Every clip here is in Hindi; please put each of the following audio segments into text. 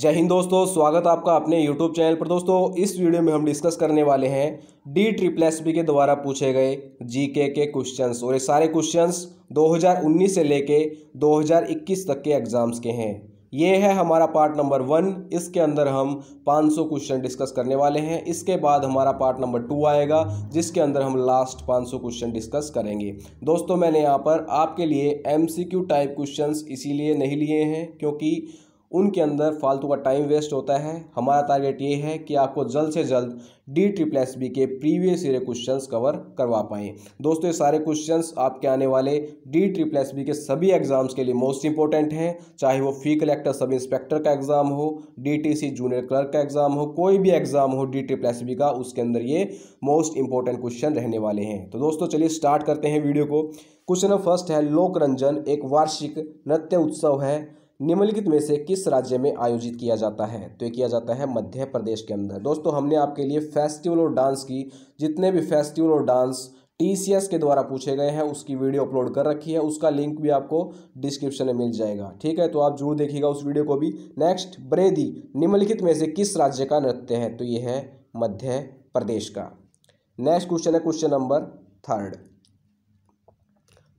जय हिंद दोस्तों स्वागत आपका अपने YouTube चैनल पर दोस्तों इस वीडियो में हम डिस्कस करने वाले हैं डी ट्रिपल एस बी के द्वारा पूछे गए जीके के क्वेश्चंस और ये सारे क्वेश्चंस 2019 से लेके 2021 तक के एग्ज़ाम्स के हैं ये है हमारा पार्ट नंबर वन इसके अंदर हम 500 क्वेश्चन डिस्कस करने वाले हैं इसके बाद हमारा पार्ट नंबर टू आएगा जिसके अंदर हम लास्ट 500 क्वेश्चन डिस्कस करेंगे दोस्तों मैंने यहाँ पर आपके लिए एमसीक्यू टाइप क्वेश्चंस इसीलिए नहीं लिए हैं क्योंकि उनके अंदर फालतू का टाइम वेस्ट होता है हमारा टारगेट ये है कि आपको जल्द से जल्द डी ट्रिपल एस बी के प्रीवियस ईयर क्वेश्चन कवर करवा पाएँ दोस्तों ये सारे क्वेश्चन आपके आने वाले डी ट्रिपल एस बी के सभी एग्जाम्स के लिए मोस्ट इंपॉर्टेंट हैं चाहे वो फी कलेक्टर सब इंस्पेक्टर का एग्ज़ाम हो D T C junior clerk का एग्ज़ाम हो कोई भी एग्ज़ाम हो डी ट्रिपल एस बी का उसके अंदर ये मोस्ट इंपॉर्टेंट क्वेश्चन रहने वाले हैं तो दोस्तों चलिए स्टार्ट करते हैं वीडियो को क्वेश्चन फर्स्ट है लोक रंजन एक वार्षिक नृत्य उत्सव है निम्नलिखित में से किस राज्य में आयोजित किया जाता है तो ये किया जाता है मध्य प्रदेश के अंदर दोस्तों हमने आपके लिए फेस्टिवल और डांस की जितने भी फेस्टिवल और डांस टी के द्वारा पूछे गए हैं उसकी वीडियो अपलोड कर रखी है उसका लिंक भी आपको डिस्क्रिप्शन में मिल जाएगा ठीक है तो आप जरूर देखिएगा उस वीडियो को भी नेक्स्ट ब्रेदी निम्नलिखित में से किस राज्य का नृत्य है तो ये है मध्य प्रदेश का नेक्स्ट क्वेश्चन है क्वेश्चन नंबर थर्ड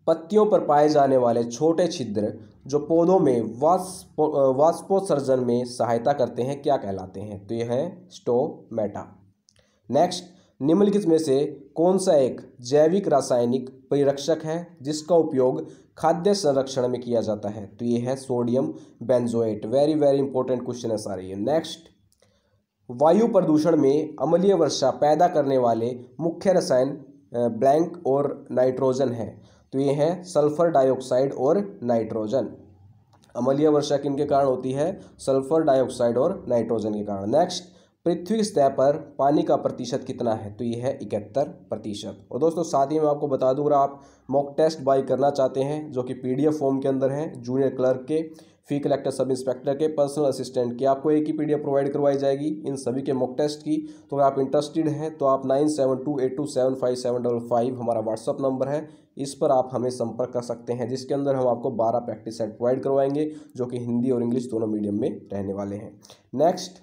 पत्तियों पर पाए जाने वाले छोटे छिद्र जो पौधों में वाष्पो वाष्पोसर्जन में सहायता करते हैं क्या कहलाते हैं तो यह है स्टोमेटा नेक्स्ट निम्नलिखित में से कौन सा एक जैविक रासायनिक परिरक्षक है जिसका उपयोग खाद्य संरक्षण में किया जाता है तो यह है sodium benzoate very very important question है सारे ये नेक्स्ट वायु प्रदूषण में अम्लीय वर्षा पैदा करने वाले मुख्य रसायन ब्लैंक और नाइट्रोजन है तो ये हैं सल्फ़र डाइऑक्साइड और नाइट्रोजन अमलीय वर्षा किन के कारण होती है सल्फ़र डाइऑक्साइड और नाइट्रोजन के कारण नेक्स्ट पृथ्वी स्तर पर पानी का प्रतिशत कितना है तो ये है इकहत्तर प्रतिशत और दोस्तों साथ ही मैं आपको बता दूँ अगर आप मॉक टेस्ट बाई करना चाहते हैं जो कि पीडीएफ फॉर्म के अंदर है जूनियर क्लर्क के फी कलेक्टर सब इंस्पेक्टर के पर्सनल असिस्टेंट की आपको एक ही पी प्रोवाइड करवाई जाएगी इन सभी के मॉक टेस्ट की तो अगर आप इंटरेस्टेड हैं तो आप nine seven two eight two seven five seven double five हमारा व्हाट्सअप नंबर है इस पर आप हमें संपर्क कर सकते हैं जिसके अंदर हम आपको बारह प्रैक्टिस सेट प्रोवाइड करवाएंगे जो कि हिंदी और इंग्लिश दोनों मीडियम में रहने वाले हैं नेक्स्ट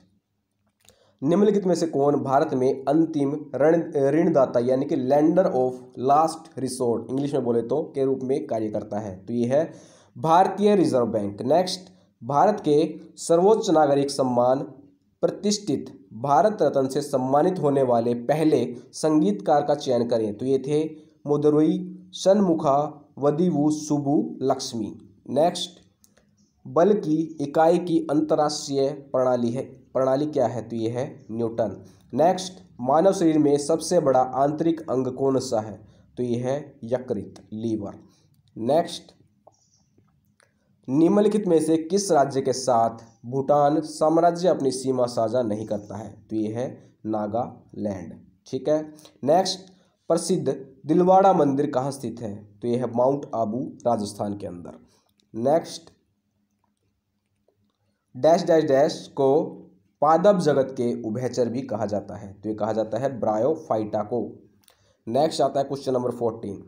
निम्नलिखित में से कौन भारत में अंतिम ऋण ऋणदाता यानी कि lender of last resort English में बोले तो के रूप में कार्य करता है तो ये है भारतीय रिजर्व बैंक नेक्स्ट भारत के सर्वोच्च नागरिक सम्मान प्रतिष्ठित भारत रत्न से सम्मानित होने वाले पहले संगीतकार का चयन करें तो ये थे मुदुरई सनमुखा वदिवु सुबु लक्ष्मी नेक्स्ट बल की इकाई की अंतर्राष्ट्रीय प्रणाली है प्रणाली क्या है तो ये है न्यूटन नेक्स्ट मानव शरीर में सबसे बड़ा आंतरिक अंग कौन सा है तो ये है यकृत लीवर नेक्स्ट निम्नलिखित में से किस राज्य के साथ भूटान साम्राज्य अपनी सीमा साझा नहीं करता है तो ये है नागालैंड ठीक है नेक्स्ट प्रसिद्ध दिलवाड़ा मंदिर कहाँ स्थित है तो यह है माउंट आबू राजस्थान के अंदर नेक्स्ट डैश डैश डैश को पादप जगत के उभयचर भी कहा जाता है तो ये कहा जाता है ब्रायोफाइटा को नेक्स्ट आता है क्वेश्चन नंबर फोर्टीन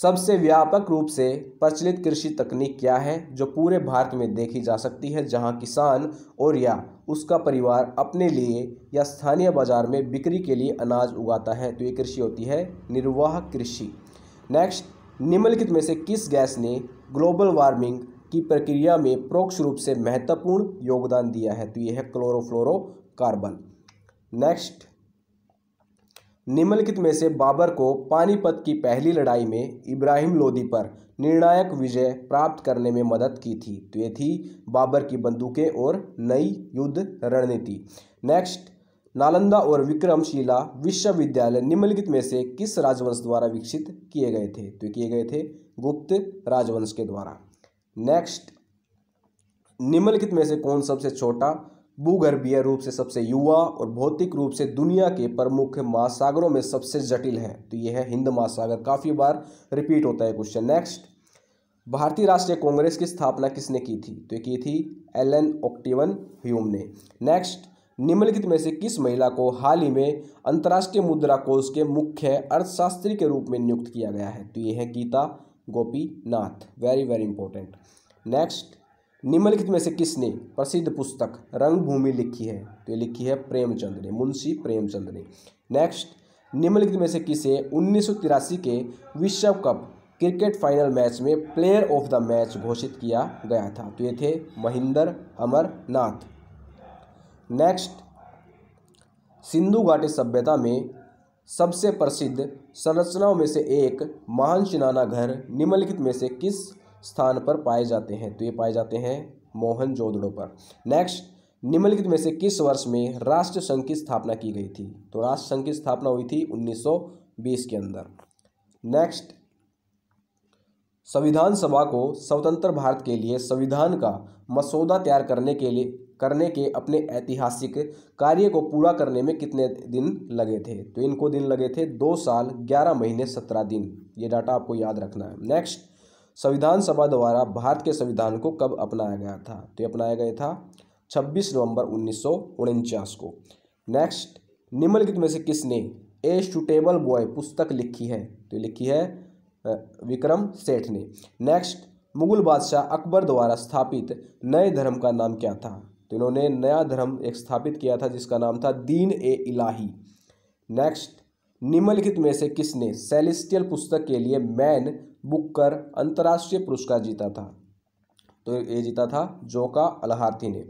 सबसे व्यापक रूप से प्रचलित कृषि तकनीक क्या है जो पूरे भारत में देखी जा सकती है जहां किसान और या उसका परिवार अपने लिए या स्थानीय बाजार में बिक्री के लिए अनाज उगाता है तो ये कृषि होती है निर्वाह कृषि नेक्स्ट निम्नलिखित में से किस गैस ने ग्लोबल वार्मिंग की प्रक्रिया में प्रोक्ष रूप से महत्वपूर्ण योगदान दिया है तो ये है क्लोरोफ्लोरोकार्बन नेक्स्ट निम्नलिखित में से बाबर को पानीपत की पहली लड़ाई में इब्राहिम लोदी पर निर्णायक विजय प्राप्त करने में मदद की थी तो ये थी बाबर की बंदूकें और नई युद्ध रणनीति नेक्स्ट नालंदा और विक्रमशिला विश्वविद्यालय निम्नलिखित में से किस राजवंश द्वारा विकसित किए गए थे तो किए गए थे गुप्त राजवंश के द्वारा नेक्स्ट निम्नलिखित में से कौन सबसे छोटा भूगर्भीय रूप से सबसे युवा और भौतिक रूप से दुनिया के प्रमुख महासागरों में सबसे जटिल है तो यह है हिंद महासागर काफ़ी बार रिपीट होता है क्वेश्चन नेक्स्ट भारतीय राष्ट्रीय कांग्रेस की स्थापना किसने की थी तो की थी एलन ओक्टिवन ह्यूम ने नेक्स्ट निम्नलिखित में से किस महिला को हाल ही में अंतर्राष्ट्रीय मुद्रा कोष के मुख्य अर्थशास्त्री के रूप में नियुक्त किया गया है तो ये है Gita Gopinath very very important next निम्नलिखित में से किसने प्रसिद्ध पुस्तक रंगभूमि लिखी है तो ये लिखी है प्रेमचंद ने मुंशी प्रेमचंद ने नेक्स्ट निम्नलिखित में से किसे उन्नीस के विश्व कप क्रिकेट फाइनल मैच में प्लेयर ऑफ द मैच घोषित किया गया था तो ये थे महिंदर अमरनाथ नेक्स्ट सिंधु घाटी सभ्यता में सबसे प्रसिद्ध संरचनाओं में से एक महान चिनाना घर निम्नलिखित में से किस स्थान पर पाए जाते हैं तो ये पाए जाते हैं मोहन जोदड़ो पर नेक्स्ट निम्नलिखित में से किस वर्ष में राष्ट्र संघ की स्थापना की गई थी तो राष्ट्र संघ की स्थापना हुई थी 1920 के अंदर नेक्स्ट संविधान सभा को स्वतंत्र भारत के लिए संविधान का मसौदा तैयार करने के लिए करने के अपने ऐतिहासिक कार्य को पूरा करने में कितने दिन लगे थे तो इनको दिन लगे थे दो साल ग्यारह महीने सत्रह दिन ये डाटा आपको याद रखना है नेक्स्ट संविधान सभा द्वारा भारत के संविधान को कब अपनाया गया था तो ये अपनाया गया था 26 नवंबर उन्नीस को नेक्स्ट निम्नलिखित में से किसने ए शूटेबल बॉय पुस्तक लिखी है तो लिखी है विक्रम सेठ ने नेक्स्ट मुगल बादशाह अकबर द्वारा स्थापित नए धर्म का नाम क्या था तो इन्होंने नया धर्म एक स्थापित किया था जिसका नाम था दीन ए इलाही नेक्स्ट निम्नलिखित में से किसने सेलिस्टियल पुस्तक के लिए मैन कर अंतर्राष्ट्रीय पुरस्कार जीता था तो ये जीता था जोका अलहार्थी ने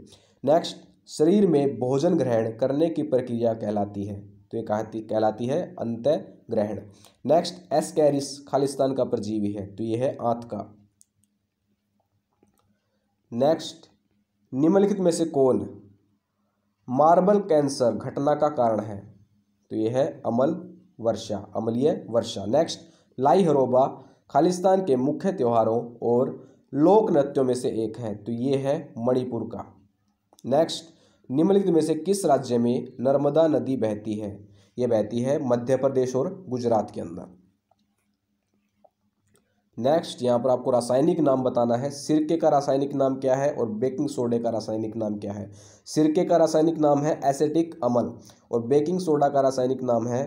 नेक्स्ट शरीर में भोजन ग्रहण करने की प्रक्रिया कहलाती है तो ये कहती कहलाती है अंत ग्रहण नेक्स्ट एस कैरिस खालिस्तान का परजीवी है तो ये है आंत का नेक्स्ट निम्नलिखित में से कौन मार्बल कैंसर घटना का कारण है तो यह है अमल वर्षा अमलीय वर्षा नेक्स्ट लाई हरोबा खालिस्तान के मुख्य त्योहारों और लोक नृत्यों में से एक है तो ये है मणिपुर का नेक्स्ट निम्नलिखित में से किस राज्य में नर्मदा नदी बहती है ये बहती है मध्य प्रदेश और गुजरात के अंदर नेक्स्ट यहाँ पर आपको रासायनिक नाम बताना है सिरके का रासायनिक नाम क्या है और बेकिंग सोडे का रासायनिक नाम क्या है सिरके का रासायनिक नाम है एसेटिक अमल और बेकिंग सोडा का रासायनिक नाम है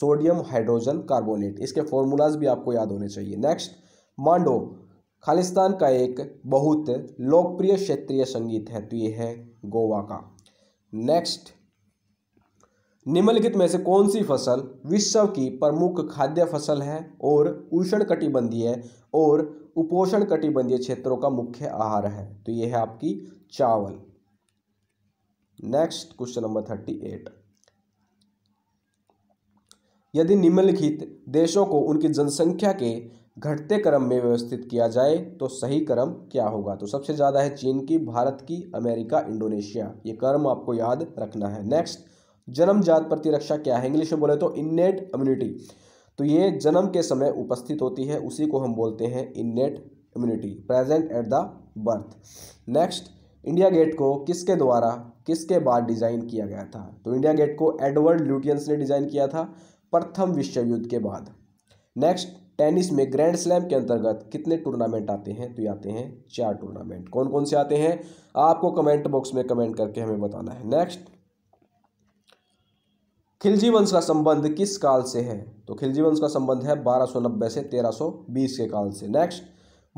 सोडियम हाइड्रोजन कार्बोनेट इसके फॉर्मूलाज भी आपको याद होने चाहिए नेक्स्ट मांडो खालिस्तान का एक बहुत लोकप्रिय क्षेत्रीय संगीत है तो ये है गोवा का नेक्स्ट निम्नलिखित में से कौन सी फसल विश्व की प्रमुख खाद्य फसल है और उष्ण कटिबंधीय और उपोषण कटिबंधीय क्षेत्रों का मुख्य आहार है तो ये है आपकी चावल next question number thirty eight यदि निम्नलिखित देशों को उनकी जनसंख्या के घटते क्रम में व्यवस्थित किया जाए तो सही क्रम क्या होगा तो सबसे ज़्यादा है चीन की भारत की अमेरिका इंडोनेशिया ये क्रम आपको याद रखना है नेक्स्ट जन्मजात प्रतिरक्षा क्या है इंग्लिश में बोले तो इन्नेट इम्यूनिटी तो ये जन्म के समय उपस्थित होती है उसी को हम बोलते हैं innate immunity present at the birth next India Gate को किसके द्वारा किसके बाद डिज़ाइन किया गया था तो इंडिया गेट को एडवर्ड ल्यूटियंस ने डिज़ाइन किया था प्रथम विश्व युद्ध के बाद नेक्स्ट टेनिस में ग्रैंड स्लैम के अंतर्गत कितने टूर्नामेंट आते हैं तो ये आते हैं चार टूर्नामेंट कौन कौन से आते हैं आपको कमेंट बॉक्स में कमेंट करके हमें बताना है नेक्स्ट खिलजी वंश का संबंध किस काल से है तो खिलजी वंश का संबंध है 1290 से 1320 के काल से नेक्स्ट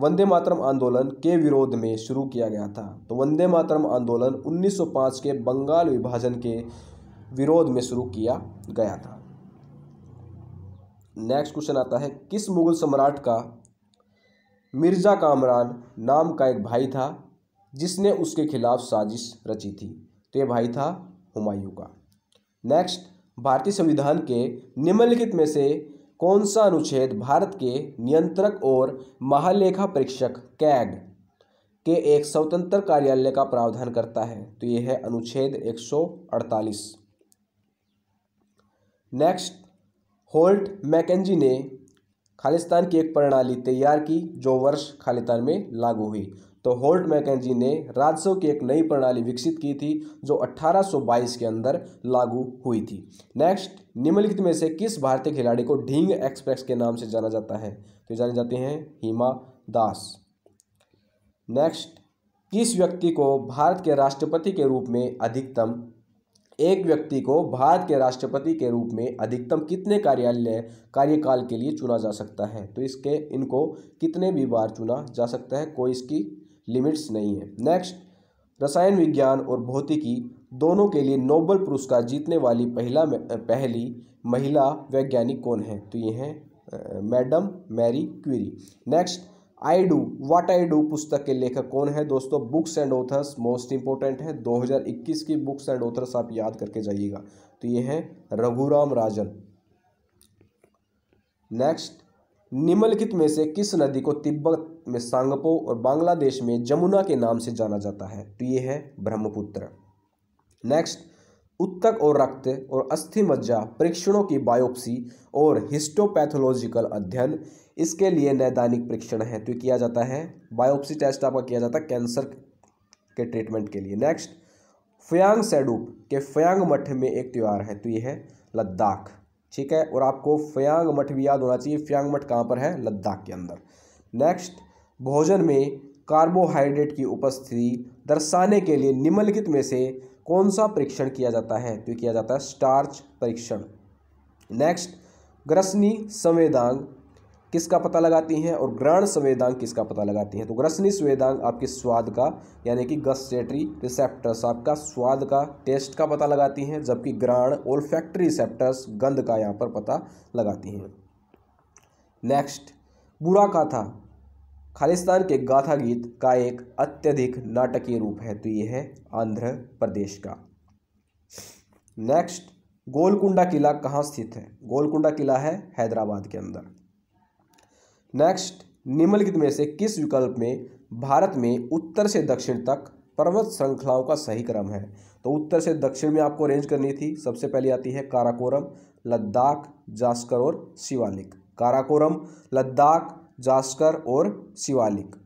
वंदे मातरम आंदोलन के विरोध में शुरू किया गया था तो वंदे मातरम आंदोलन 1905 के बंगाल विभाजन के विरोध में शुरू किया गया था नेक्स्ट क्वेश्चन आता है किस मुगल सम्राट का मिर्ज़ा कामरान नाम का एक भाई था जिसने उसके खिलाफ साजिश रची थी तो ये भाई था हुमायूं का नेक्स्ट भारतीय संविधान के निम्नलिखित में से कौन सा अनुच्छेद भारत के नियंत्रक और महालेखा परीक्षक कैग के एक स्वतंत्र कार्यालय का प्रावधान करता है तो यह है अनुच्छेद 148 नेक्स्ट होल्ट मैकेंजी ने खालिस्तान की एक प्रणाली तैयार की जो वर्ष खालिस्तान में लागू हुई तो होल्ट मैकेजी ने राजस्व की एक नई प्रणाली विकसित की थी जो 1822 के अंदर लागू हुई थी नेक्स्ट निम्नलिखित में से किस भारतीय खिलाड़ी को ढींग एक्सप्रेस के नाम से जाना जाता है तो जाने जाते हैं हीमा दास नेक्स्ट किस व्यक्ति को भारत के राष्ट्रपति के रूप में अधिकतम एक व्यक्ति को भारत के राष्ट्रपति के रूप में अधिकतम कितने कार्यालय कार्यकाल के लिए चुना जा सकता है तो इसके इनको कितने भी बार चुना जा सकता है कोई इसकी लिमिट्स नहीं है नेक्स्ट रसायन विज्ञान और भौतिकी दोनों के लिए नोबल पुरस्कार जीतने वाली पहला पहली महिला वैज्ञानिक कौन है तो ये हैं madam Marie Curie next I do what I do पुस्तक के लेखक कौन है दोस्तों books and authors most important है 2021 की बुक्स एंड ऑथर्स आप याद करके जाइएगा तो ये है रघुराम राजन नेक्स्ट निम्नलिखित में से किस नदी को तिब्बत में सांगपो और बांग्लादेश में जमुना के नाम से जाना जाता है तो ये है ब्रह्मपुत्र नेक्स्ट उत्तक और रक्त और अस्थि मज्जा परीक्षणों की बायोप्सी और हिस्टोपैथोलॉजिकल अध्ययन इसके लिए नैदानिक परीक्षण है तो किया जाता है बायोप्सी टेस्ट आपका किया जाता है कैंसर के ट्रीटमेंट के लिए नेक्स्ट फ्यांग सेडूप के फ्यांग मठ में एक त्यौहार है तो ये है लद्दाख ठीक है और आपको फ्यांग मठ भी याद होना चाहिए फ्यांग मठ कहाँ पर है लद्दाख के अंदर नेक्स्ट भोजन में कार्बोहाइड्रेट की उपस्थिति दर्शाने के लिए निम्नलिखित में से कौन सा परीक्षण किया जाता है तो किया जाता है स्टार्च परीक्षण नेक्स्ट ग्रसनी संवेदांग किसका पता लगाती हैं और ग्रहण संवेदांग किसका पता लगाती हैं तो ग्रसनी संवेदांग आपके स्वाद का यानी कि गस्टेटरी रिसेप्टर्स आपका स्वाद का टेस्ट का पता लगाती हैं जबकि ग्रहण ओल्फैक्ट्री रिसेप्टर्स गंध का यहाँ पर पता लगाती हैं नेक्स्ट बुरा गाथा खालिस्तान के गाथा गीत का एक अत्यधिक नाटकीय रूप है तो ये है आंध्र प्रदेश का नेक्स्ट गोलकुंडा किला कहाँ स्थित है गोलकुंडा किला है हैदराबाद के अंदर नेक्स्ट निम्नलिखित में से किस विकल्प में भारत में उत्तर से दक्षिण तक पर्वत श्रृंखलाओं का सही क्रम है तो उत्तर से दक्षिण में आपको अरेंज करनी थी सबसे पहले आती है काराकोरम लद्दाख जास्कर और शिवालिक काराकोरम लद्दाख जास्कर और शिवालिक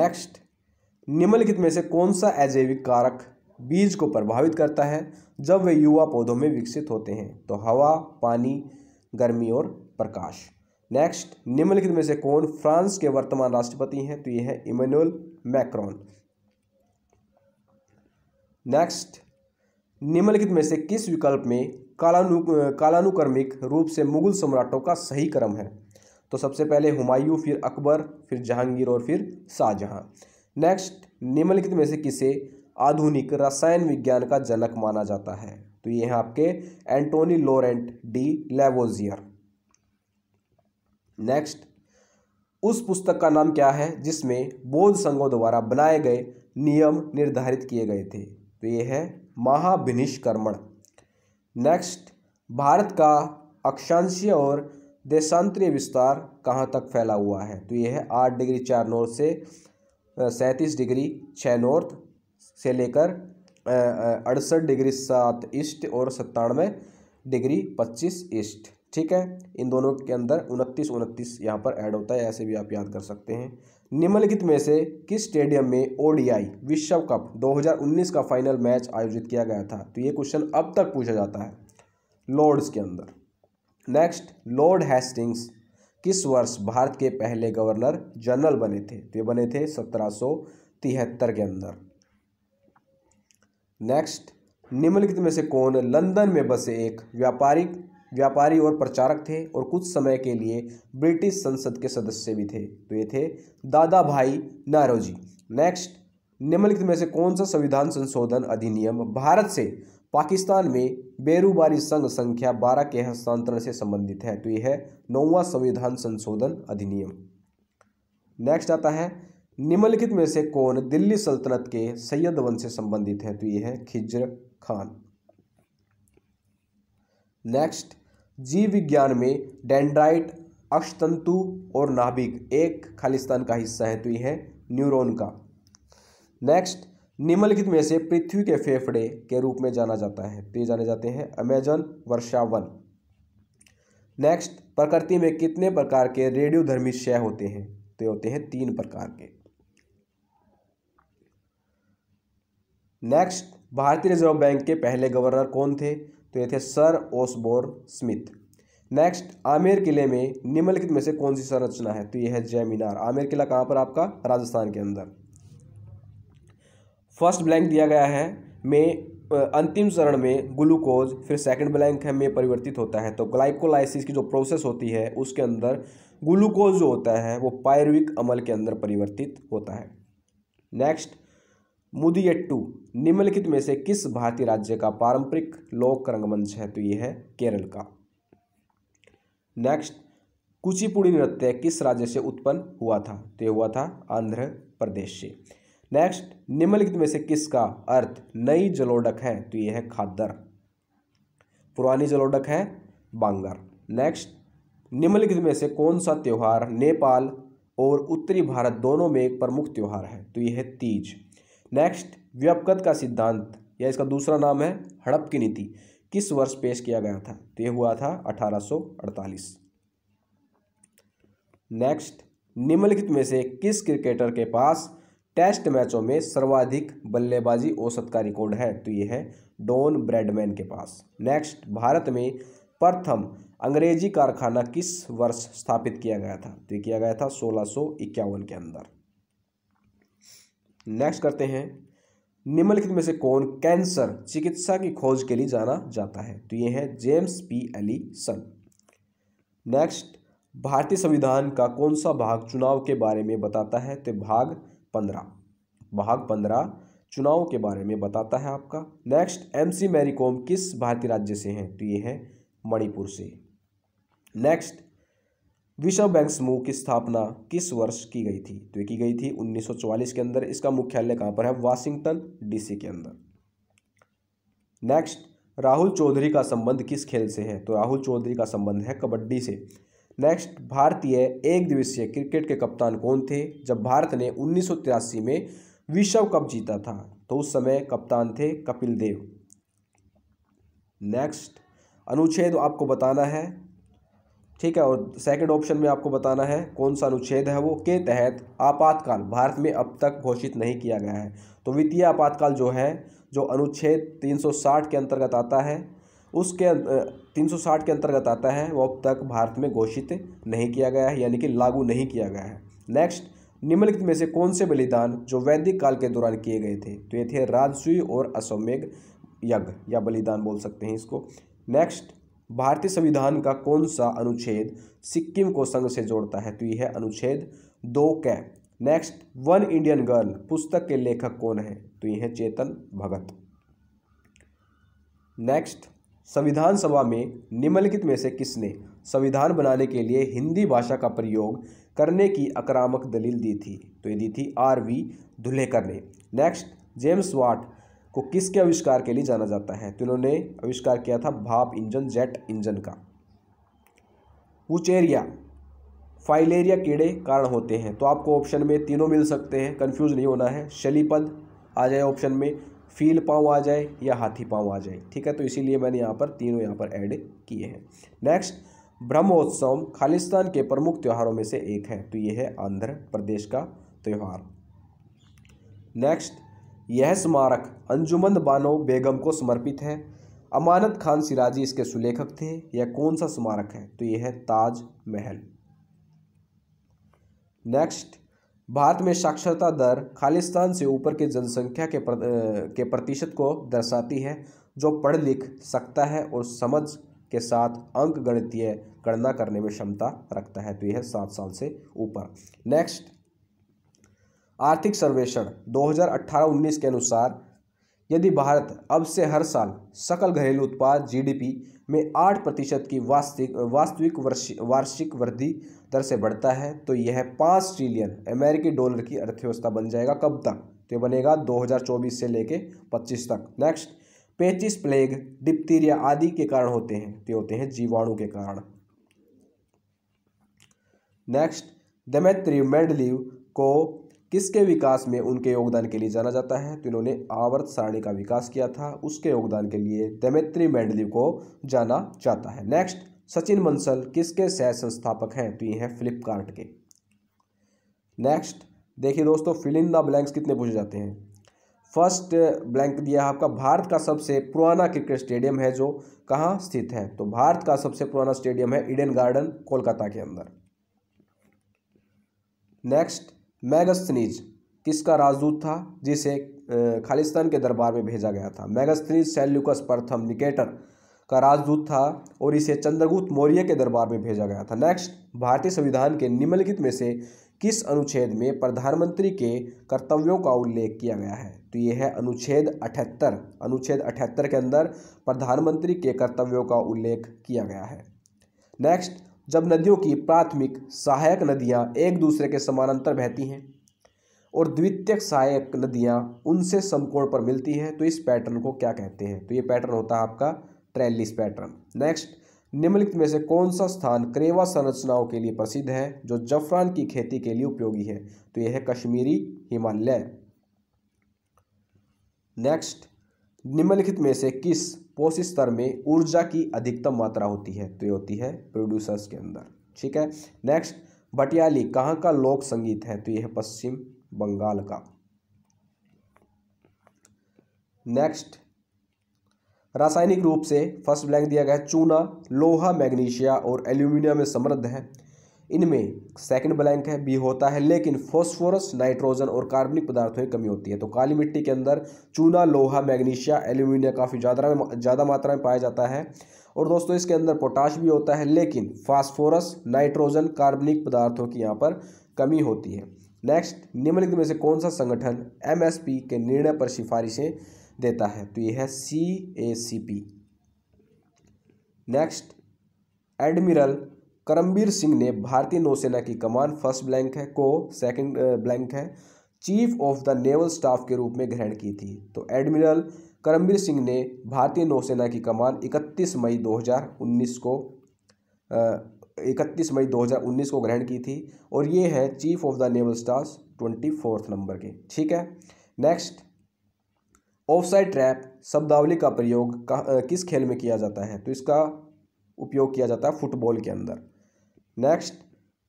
नेक्स्ट निम्नलिखित में से कौन सा अजैविक कारक बीज को प्रभावित करता है जब वे युवा पौधों में विकसित होते हैं तो हवा पानी गर्मी और प्रकाश नेक्स्ट निम्नलिखित में से कौन फ्रांस के वर्तमान राष्ट्रपति हैं तो ये है इमेनुअल मैक्रॉन नेक्स्ट निम्नलिखित में से किस विकल्प में कालानु कालानुक्रमिक रूप से मुगल सम्राटों का सही क्रम है तो सबसे पहले हुमायूं फिर अकबर फिर जहांगीर और फिर शाहजहां नेक्स्ट निम्नलिखित में से किसे आधुनिक रसायन विज्ञान का जनक माना जाता है तो ये हैं आपके Antoine Laurent de Lavoisier next उस पुस्तक का नाम क्या है जिसमें बौद्ध संघों द्वारा बनाए गए नियम निर्धारित किए गए थे तो ये है महाभिनिष्कर्मण नेक्स्ट भारत का अक्षांशीय और देशांतरीय विस्तार कहाँ तक फैला हुआ है तो ये है आठ डिग्री चार नॉर्थ से सैंतीस डिग्री छः नॉर्थ से लेकर अड़सठ डिग्री सात ईस्ट और सत्तानवे डिग्री पच्चीस ईस्ट ठीक है इन दोनों के अंदर उनतीस उनतीस यहाँ पर ऐड होता है ऐसे भी आप याद कर सकते हैं निम्नलिखित में से किस स्टेडियम में ओडीआई विश्व कप 2019 का फाइनल मैच आयोजित किया गया था तो ये क्वेश्चन अब तक पूछा जाता है लॉर्ड्स के अंदर नेक्स्ट लॉर्ड हेस्टिंग्स किस वर्ष भारत के पहले गवर्नर जनरल बने थे तो ये बने थे सत्रह के अंदर नेक्स्ट निम्नलिखित में से कौन लंदन में बसे एक व्यापारिक व्यापारी और प्रचारक थे और कुछ समय के लिए ब्रिटिश संसद के सदस्य भी थे तो ये थे दादा भाई नारोजी नेक्स्ट निम्नलिखित में से कौन सा संविधान संशोधन अधिनियम भारत से पाकिस्तान में बेरूबारी संघ संख्या बारह के हस्तांतरण से संबंधित है तो यह है नौवा संविधान संशोधन अधिनियम नेक्स्ट आता है निम्नलिखित में से कौन दिल्ली सल्तनत के सैयद वंश से संबंधित है तो यह है खिजर खान नेक्स्ट जीव विज्ञान में डेंड्राइट अक्षतंतु और नाभिक एक खालिस्तान का हिस्सा है तो यह न्यूरोन का नेक्स्ट निम्नलिखित में से पृथ्वी के फेफड़े के रूप में जाना जाता है तो ये जाने जाते हैं अमेजन वर्षावन नेक्स्ट प्रकृति में कितने प्रकार के रेडियोधर्मी क्षय होते हैं तो ये होते हैं तीन प्रकार के नेक्स्ट भारतीय रिजर्व बैंक के पहले गवर्नर कौन थे तो ये थे sir Osborne Smith next Amer किले में निम्नलिखित में से कौन सी संरचना है तो ये है जय मीनार आमेर किला कहाँ पर आपका राजस्थान के अंदर फर्स्ट ब्लैंक दिया गया है में अंतिम चरण में ग्लूकोज फिर सेकंड ब्लैंक है में परिवर्तित होता है तो ग्लाइकोलाइसिस की जो प्रोसेस होती है उसके अंदर ग्लूकोज जो होता है वो पायरविक अमल के अंदर परिवर्तित होता है नेक्स्ट मुदियट्टू निम्नलिखित में से किस भारतीय राज्य का पारंपरिक लोक रंगमंच है तो यह है केरल का नेक्स्ट कुचिपुड़ी नृत्य किस राज्य से उत्पन्न हुआ था तो यह हुआ था आंध्र प्रदेश से नेक्स्ट निम्नलिखित में से किसका अर्थ नई जलोडक है तो यह है खादर पुरानी जलोडक है बांगर नेक्स्ट निम्नलिखित में से कौन सा त्यौहार नेपाल और उत्तरी भारत दोनों में एक प्रमुख त्यौहार है तो यह है तीज नेक्स्ट व्यपगत का सिद्धांत या इसका दूसरा नाम है हड़प की नीति किस वर्ष पेश किया गया था तो यह हुआ था 1848 नेक्स्ट निम्नलिखित में से किस क्रिकेटर के पास टेस्ट मैचों में सर्वाधिक बल्लेबाजी औसत का रिकॉर्ड है तो ये है डॉन ब्रेडमैन के पास नेक्स्ट भारत में प्रथम अंग्रेजी कारखाना किस वर्ष स्थापित किया गया था तो किया गया था सोलह के अंदर नेक्स्ट करते हैं निम्नलिखित में से कौन कैंसर चिकित्सा की खोज के लिए जाना जाता है तो ये है जेम्स पी एलिसन नेक्स्ट भारतीय संविधान का कौन सा भाग चुनाव के बारे में बताता है तो भाग पंद्रह भाग पंद्रह चुनाव के बारे में बताता है आपका नेक्स्ट एमसी मैरीकॉम किस भारतीय राज्य से हैं तो ये है मणिपुर से नेक्स्ट विश्व बैंक समूह की स्थापना किस वर्ष की गई थी तो की गई थी 1944 के अंदर इसका मुख्यालय कहाँ पर है वाशिंगटन डीसी के अंदर नेक्स्ट राहुल चौधरी का संबंध किस खेल से है तो राहुल चौधरी का संबंध है कबड्डी से नेक्स्ट भारतीय एक दिवसीय क्रिकेट के कप्तान कौन थे जब भारत ने उन्नीस में विश्व कप जीता था तो उस समय कप्तान थे कपिल देव नेक्स्ट अनुच्छेद आपको बताना है ठीक है और सेकंड ऑप्शन में आपको बताना है कौन सा अनुच्छेद है वो के तहत आपातकाल भारत में अब तक घोषित नहीं किया गया है तो वित्तीय आपातकाल जो है जो अनुच्छेद 360 के अंतर्गत आता है उसके 360 अं, के अंतर्गत आता है वो अब तक भारत में घोषित नहीं किया गया है यानी कि लागू नहीं किया गया है नेक्स्ट निम्नलिखित में से कौन से बलिदान जो वैदिक काल के दौरान किए गए थे तो ये थे राजस्वी और अश्वमेघ यज्ञ या बलिदान बोल सकते हैं इसको नेक्स्ट भारतीय संविधान का कौन सा अनुच्छेद सिक्किम को संघ से जोड़ता है तो यह है अनुच्छेद दो कै नेक्स्ट वन इंडियन गर्ल पुस्तक के लेखक कौन है तो यह है चेतन भगत नेक्स्ट संविधान सभा में निम्नलिखित में से किसने संविधान बनाने के लिए हिंदी भाषा का प्रयोग करने की अक्रामक दलील दी थी तो ये दी थी आर वी धुलेकर ने नेक्स्ट जेम्स वाट को किसके आविष्कार के लिए जाना जाता है तो इन्होंने आविष्कार किया था भाप इंजन जेट इंजन का उचेरिया फाइलेरिया कीड़े कारण होते हैं तो आपको ऑप्शन में तीनों मिल सकते हैं कंफ्यूज नहीं होना है शलीपद आ जाए ऑप्शन में फील पाँव आ जाए या हाथी पाँव आ जाए ठीक है तो इसीलिए मैंने यहाँ पर तीनों यहाँ पर ऐड किए हैं नेक्स्ट ब्रह्मोत्सव खालिस्तान के प्रमुख त्योहारों में से एक है तो ये है आंध्र प्रदेश का त्यौहार नेक्स्ट यह स्मारक अंजुमन बानो बेगम को समर्पित है अमानत खान सिराजी इसके सुलेखक थे यह कौन सा स्मारक है तो यह है ताज महल नेक्स्ट भारत में साक्षरता दर खालिस्तान से ऊपर के जनसंख्या के प्र, के प्रतिशत को दर्शाती है जो पढ़ लिख सकता है और समझ के साथ अंक गणितीय गणना करने में क्षमता रखता है तो यह सात साल से ऊपर नेक्स्ट आर्थिक सर्वेक्षण 2018-19 के अनुसार यदि भारत अब से हर साल सकल घरेलू उत्पाद जीडीपी में आठ प्रतिशत की वास्तविक वास्तविक वार्षिक वृद्धि दर से बढ़ता है तो यह पाँच ट्रिलियन अमेरिकी डॉलर की अर्थव्यवस्था बन जाएगा कब तक तो बनेगा 2024 से लेके 25 तक नेक्स्ट पेचिस प्लेग डिप्तीरिया आदि के कारण होते हैं तो होते हैं जीवाणु के कारण नेक्स्ट दमेत्री मेडलिव को किसके विकास में उनके योगदान के लिए जाना जाता है तो इन्होंने आवर्त सारणी का विकास किया था उसके योगदान के लिए देमेत्री मेंडलीव को जाना जाता है नेक्स्ट सचिन बंसल किसके सह संस्थापक हैं तो ये हैं फ्लिपकार्ट के नेक्स्ट देखिए दोस्तों फिलिंग द ब्लैंक्स कितने पूछे जाते हैं फर्स्ट ब्लैंक दिया है आपका भारत का सबसे पुराना क्रिकेट स्टेडियम है जो कहाँ स्थित है तो भारत का सबसे पुराना स्टेडियम है इडन गार्डन कोलकाता के अंदर नेक्स्ट मैगस्थनीज किसका राजदूत था जिसे खालिस्तान के दरबार में भेजा गया था मैगस्थनीज सेल्यूकस प्रथम निकेटर का राजदूत था और इसे चंद्रगुप्त मौर्य के दरबार में भेजा गया था नेक्स्ट भारतीय संविधान के निम्नलिखित में से किस अनुच्छेद में प्रधानमंत्री के कर्तव्यों का उल्लेख किया गया है तो ये है अनुच्छेद अठहत्तर अनुच्छेद अठहत्तर के अंदर प्रधानमंत्री के कर्तव्यों का उल्लेख किया गया है नेक्स्ट जब नदियों की प्राथमिक सहायक नदियाँ एक दूसरे के समानांतर बहती हैं और द्वितीयक सहायक नदियाँ उनसे समकोण पर मिलती हैं तो इस पैटर्न को क्या कहते हैं तो ये पैटर्न होता है आपका ट्रेलिस पैटर्न नेक्स्ट निम्नलिखित में से कौन सा स्थान क्रेवा संरचनाओं के लिए प्रसिद्ध है जो जफरान की खेती के लिए उपयोगी है तो यह है कश्मीरी हिमालय नेक्स्ट निम्नलिखित में से किस पोष स्तर में ऊर्जा की अधिकतम मात्रा होती है तो ये होती है प्रोड्यूसर्स के अंदर ठीक है नेक्स्ट भटियाली कहाँ का लोक संगीत है तो यह है पश्चिम बंगाल का नेक्स्ट रासायनिक रूप से फर्स्ट ब्लैंक दिया गया है चूना लोहा मैग्नीशिया और एल्यूमिनियम में समृद्ध है इनमें सेकंड ब्लैंक है बी होता है लेकिन फॉस्फोरस नाइट्रोजन और कार्बनिक पदार्थों की कमी होती है तो काली मिट्टी के अंदर चूना लोहा मैग्नीशिया एल्यूमिनिया काफ़ी ज़्यादा में ज़्यादा मात्रा में पाया जाता है और दोस्तों इसके अंदर पोटाश भी होता है लेकिन फॉस्फोरस नाइट्रोजन कार्बनिक पदार्थों की यहाँ पर कमी होती है नेक्स्ट निम्नलिखित में से कौन सा संगठन एम के निर्णय पर सिफारिशें देता है तो यह है C A C P next admiral Karambir Singh ने भारतीय नौसेना की कमान फर्स्ट ब्लैंक है को सेकंड ब्लैंक है chief of the naval staff के रूप में ग्रहण की थी तो एडमिरल करमबीर सिंह ने भारतीय नौसेना की कमान 31 मई 2019 को इकतीस मई 2019 को ग्रहण की थी और ये है chief of the naval staff twenty fourth number के ठीक है नेक्स्ट ऑफसाइड ट्रैप शब्दावली का प्रयोग किस खेल में किया जाता है तो इसका उपयोग किया जाता है फुटबॉल के अंदर नेक्स्ट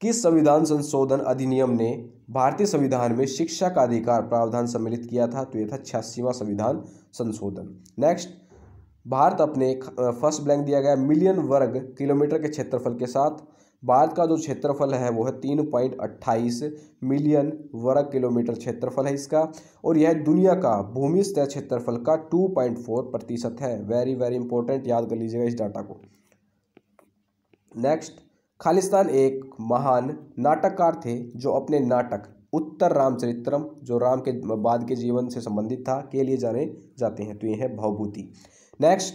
किस संविधान संशोधन अधिनियम ने भारतीय संविधान में शिक्षा का अधिकार प्रावधान सम्मिलित किया था तो यह था छियासीवा संविधान संशोधन नेक्स्ट भारत अपने फर्स्ट ब्लैंक दिया गया मिलियन वर्ग किलोमीटर के क्षेत्रफल के साथ भारत का जो क्षेत्रफल है वो है तीन पॉइंट अट्ठाईस मिलियन वर्ग किलोमीटर क्षेत्रफल है इसका और यह दुनिया का भूमि स्तर क्षेत्रफल का टू पॉइंट फोर प्रतिशत है वेरी वेरी इंपॉर्टेंट याद कर लीजिएगा इस डाटा को नेक्स्ट खालिस्तान एक महान नाटककार थे जो अपने नाटक उत्तर रामचरित्रम जो राम के बाद के जीवन से संबंधित था के लिए जाने जाते हैं तो ये है भावभूति नेक्स्ट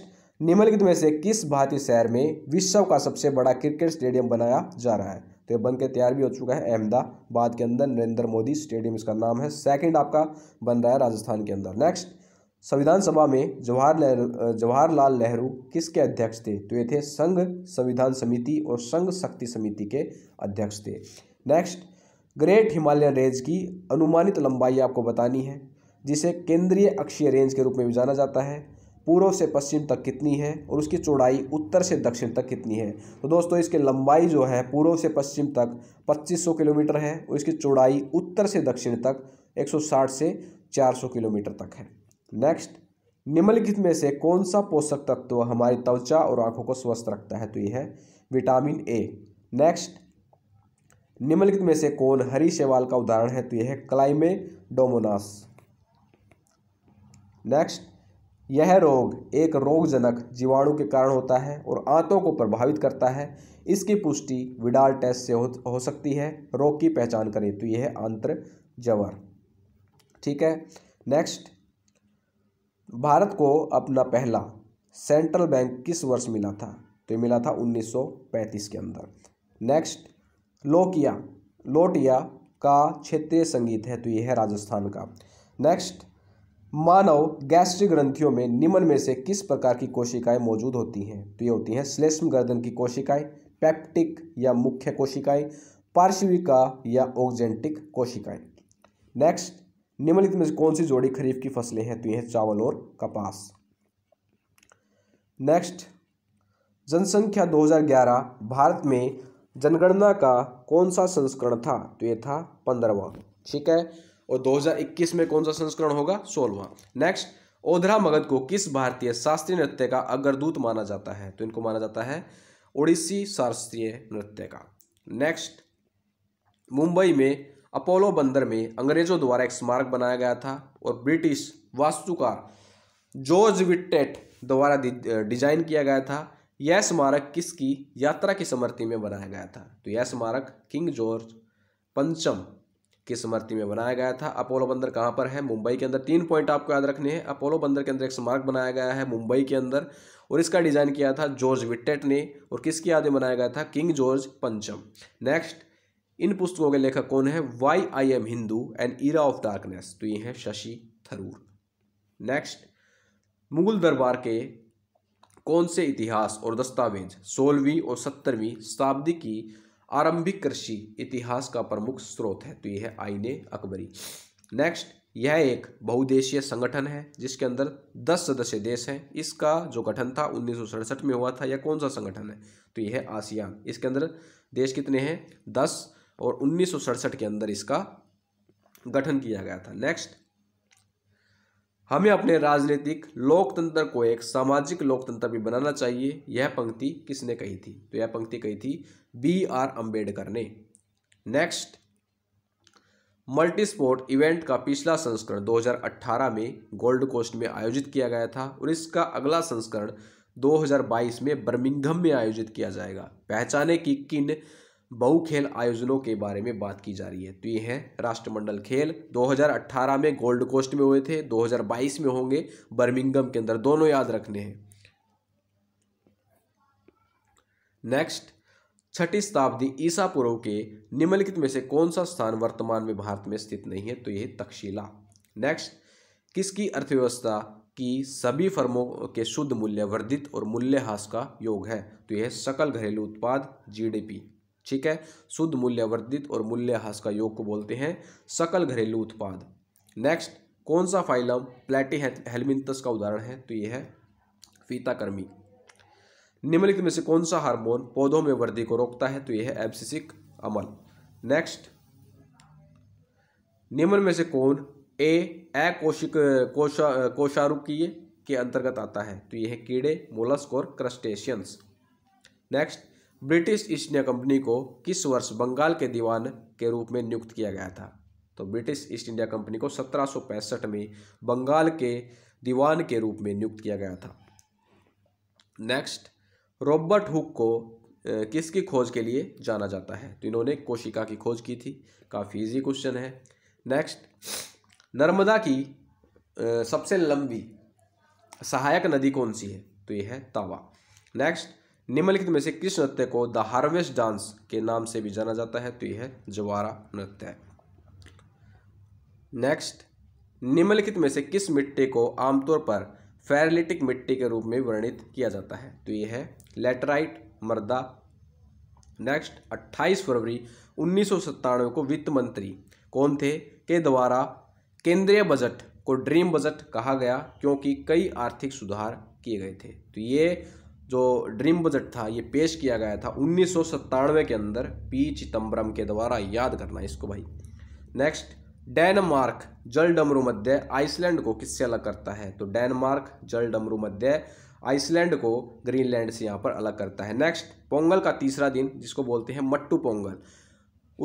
निम्नलिखित में से किस भारतीय शहर में विश्व का सबसे बड़ा क्रिकेट स्टेडियम बनाया जा रहा है तो यह बनकर तैयार भी हो चुका है अहमदाबाद के अंदर नरेंद्र मोदी स्टेडियम इसका नाम है सेकंड आपका बन रहा है राजस्थान के अंदर नेक्स्ट संविधान सभा में जवाहर जवाहरलाल नेहरू किसके अध्यक्ष थे तो ये थे संघ संविधान समिति और संघ शक्ति समिति के अध्यक्ष थे नेक्स्ट ग्रेट हिमालयन रेंज की अनुमानित लंबाई आपको बतानी है जिसे केंद्रीय अक्षीय रेंज के रूप में भी जाना जाता है पूर्व से पश्चिम तक कितनी है और उसकी चौड़ाई उत्तर से दक्षिण तक कितनी है तो दोस्तों इसकी लंबाई जो है पूर्व से पश्चिम तक 2500 किलोमीटर है और इसकी चौड़ाई उत्तर से दक्षिण तक 160 से 400 किलोमीटर तक है नेक्स्ट निम्नलिखित में से कौन सा पोषक तत्व हमारी त्वचा और आंखों को स्वस्थ रखता है तो यह है विटामिन ए नेक्स्ट निम्नलिखित में से कौन हरी शैवाल का उदाहरण है तो यह है क्लाइमेडोमोनास नेक्स्ट यह रोग एक रोगजनक जीवाणु के कारण होता है और आंतों को प्रभावित करता है इसकी पुष्टि विडाल टेस्ट से हो, हो सकती है रोग की पहचान करें तो यह है आंत्र जवर ठीक है नेक्स्ट भारत को अपना पहला सेंट्रल बैंक किस वर्ष मिला था तो ये मिला था 1935 के अंदर नेक्स्ट लोकिया लोटिया का क्षेत्रीय संगीत है तो ये है राजस्थान का नेक्स्ट मानव गैस्ट्रिक ग्रंथियों में निम्न में से किस प्रकार की कोशिकाएं मौजूद होती हैं तो ये होती हैं श्लेष्म गर्दन की कोशिकाएं पैप्टिक या मुख्य कोशिकाएं पार्श्विका या ओगजेंटिक कोशिकाएं नेक्स्ट निम्नलिखित में से कौन सी जोड़ी खरीफ की फसलें हैं तो यह है चावल और कपास नेक्स्ट जनसंख्या 2011 भारत में जनगणना का कौन सा संस्करण था तो यह था पंद्रहवा ठीक है और 2021 में कौन सा संस्करण होगा सोलवा नेक्स्ट ओधरा मगध को किस भारतीय शास्त्रीय नृत्य का अग्रदूत माना जाता है तो इनको माना जाता है ओडिसी शास्त्रीय नृत्य का नेक्स्ट मुंबई में अपोलो बंदर में अंग्रेजों द्वारा एक स्मारक बनाया गया था और ब्रिटिश वास्तुकार जॉर्ज विटेट द्वारा डिजाइन किया गया था यह स्मारक किसकी यात्रा की स्मृति में बनाया गया था तो यह स्मारक किंग जॉर्ज पंचम की स्मृति में बनाया गया था अपोलो बंदर कहाँ पर है मुंबई के अंदर तीन पॉइंट आपको याद रखने हैं अपोलो बंदर के अंदर एक स्मारक बनाया गया है मुंबई के अंदर और इसका डिज़ाइन किया था जॉर्ज विटेट ने और किसकी याद में बनाया गया था किंग जॉर्ज पंचम नेक्स्ट इन पुस्तकों के लेखक कौन है why I am Hindu and era of darkness तो ये हैं शशि थरूर नेक्स्ट मुगल दरबार के कौन से इतिहास और दस्तावेज सोलहवीं और सत्तरवीं शताब्दी की आरंभिक कृषि इतिहास का प्रमुख स्रोत है तो यह है आईने अकबरी नेक्स्ट यह एक बहुदेशीय संगठन है जिसके अंदर दस सदस्य देश हैं इसका जो गठन था उन्नीस में हुआ था यह कौन सा संगठन है तो यह है आसियान इसके अंदर देश कितने हैं दस और उन्नीस के अंदर इसका गठन किया गया था नेक्स्ट हमें अपने राजनीतिक लोकतंत्र को एक सामाजिक लोकतंत्र भी बनाना चाहिए यह पंक्ति किसने कही थी तो यह पंक्ति कही थी बी आर अंबेडकर ने नेक्स्ट मल्टी स्पोर्ट इवेंट का पिछला संस्करण 2018 में गोल्ड कोस्ट में आयोजित किया गया था और इसका अगला संस्करण 2022 में बर्मिंघम में आयोजित किया जाएगा पहचाने की किन बहु खेल आयोजनों के बारे में बात की जा रही है तो ये हैं राष्ट्रमंडल खेल 2018 में गोल्ड कोस्ट में हुए थे 2022 में होंगे बर्मिंगम के अंदर दोनों याद रखने हैं नेक्स्ट छठी शताब्दी ईसा पूर्व के निम्नलिखित में से कौन सा स्थान वर्तमान में भारत में स्थित नहीं है तो यह तक्षशिला नेक्स्ट किसकी अर्थव्यवस्था की सभी फर्मों के शुद्ध मूल्य वर्धित और मूल्यह्रास का योग है तो यह सकल घरेलू उत्पाद जीडीपी ठीक है शुद्ध मूल्यवर्धित और मूल्यह्रास का योग को बोलते हैं सकल घरेलू उत्पाद नेक्स्ट कौन सा फाइलम प्लेटी हेलमिंथस का उदाहरण है तो ये है फीताकर्मी निम्नलिखित में से कौन सा हार्मोन पौधों में वृद्धि को रोकता है तो यह है एब्सिसिक अमल नेक्स्ट निम्न में से कौन ए अकोशिक कोशा कोशारुकीय के अंतर्गत आता है तो यह है कीड़े मोलस्क और crustaceans next British East India Company को किस वर्ष बंगाल के दीवान के रूप में नियुक्त किया गया था तो ब्रिटिश ईस्ट इंडिया कंपनी को सत्रह में बंगाल के दीवान के रूप में नियुक्त किया गया था नेक्स्ट रॉबर्ट हुक को किसकी खोज के लिए जाना जाता है तो इन्होंने कोशिका की खोज की थी काफ़ी इजी क्वेश्चन है नेक्स्ट नर्मदा की सबसे लंबी सहायक नदी कौन सी है तो ये है तावा नेक्स्ट निम्नलिखित में से किस नृत्य को द हार्वेस्ट डांस के नाम से भी जाना जाता है तो यह जवारा नृत्य है नेक्स्ट निम्नलिखित में से किस मिट्टी को आमतौर पर फेरलिटिक मिट्टी के रूप में वर्णित किया जाता है तो यह है लेटराइट मर्दा नेक्स्ट 28 फरवरी उन्नीस को वित्त मंत्री कौन थे के द्वारा केंद्रीय बजट को ड्रीम बजट कहा गया क्योंकि कई आर्थिक सुधार किए गए थे तो ये जो ड्रीम बजट था ये पेश किया गया था उन्नीस के अंदर पी चिदम्बरम के द्वारा याद करना इसको भाई नेक्स्ट डेनमार्क जल डमरू मध्य आइसलैंड को किससे अलग करता है तो डेनमार्क जल डमरू मध्य आइसलैंड को ग्रीनलैंड से यहाँ पर अलग करता है नेक्स्ट पोंगल का तीसरा दिन जिसको बोलते हैं मट्टू पोंगल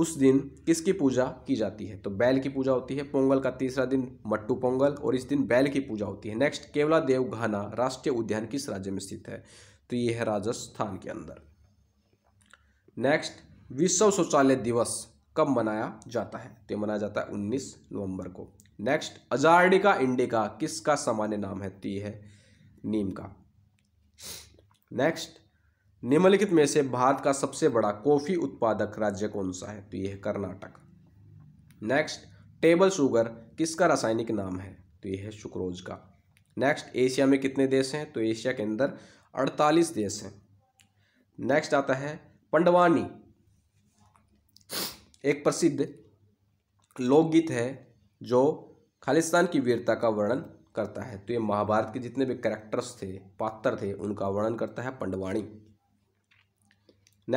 उस दिन किसकी पूजा की जाती है तो बैल की पूजा होती है पोंगल का तीसरा दिन मट्टू पोंगल और इस दिन बैल की पूजा होती है नेक्स्ट केवला देव घाना राष्ट्रीय उद्यान किस राज्य में स्थित है तो ये है राजस्थान के अंदर नेक्स्ट विश्व शौचालय दिवस कब मनाया जाता है तो मनाया जाता है 19 नवंबर को नेक्स्ट अजार्डिका इंडिका किसका सामान्य नाम है तो है नीम का नेक्स्ट निम्नलिखित में से भारत का सबसे बड़ा कॉफी उत्पादक राज्य कौन सा है तो यह है कर्नाटक नेक्स्ट टेबल शुगर किसका रासायनिक नाम है तो यह है सुक्रोज का नेक्स्ट एशिया में कितने देश हैं तो एशिया के अंदर अड़तालीस देश हैं नेक्स्ट आता है पंडवानी एक प्रसिद्ध लोकगीत है जो खालिस्तान की वीरता का वर्णन करता है तो ये महाभारत के जितने भी करेक्टर्स थे पात्र थे उनका वर्णन करता है पंडवाणी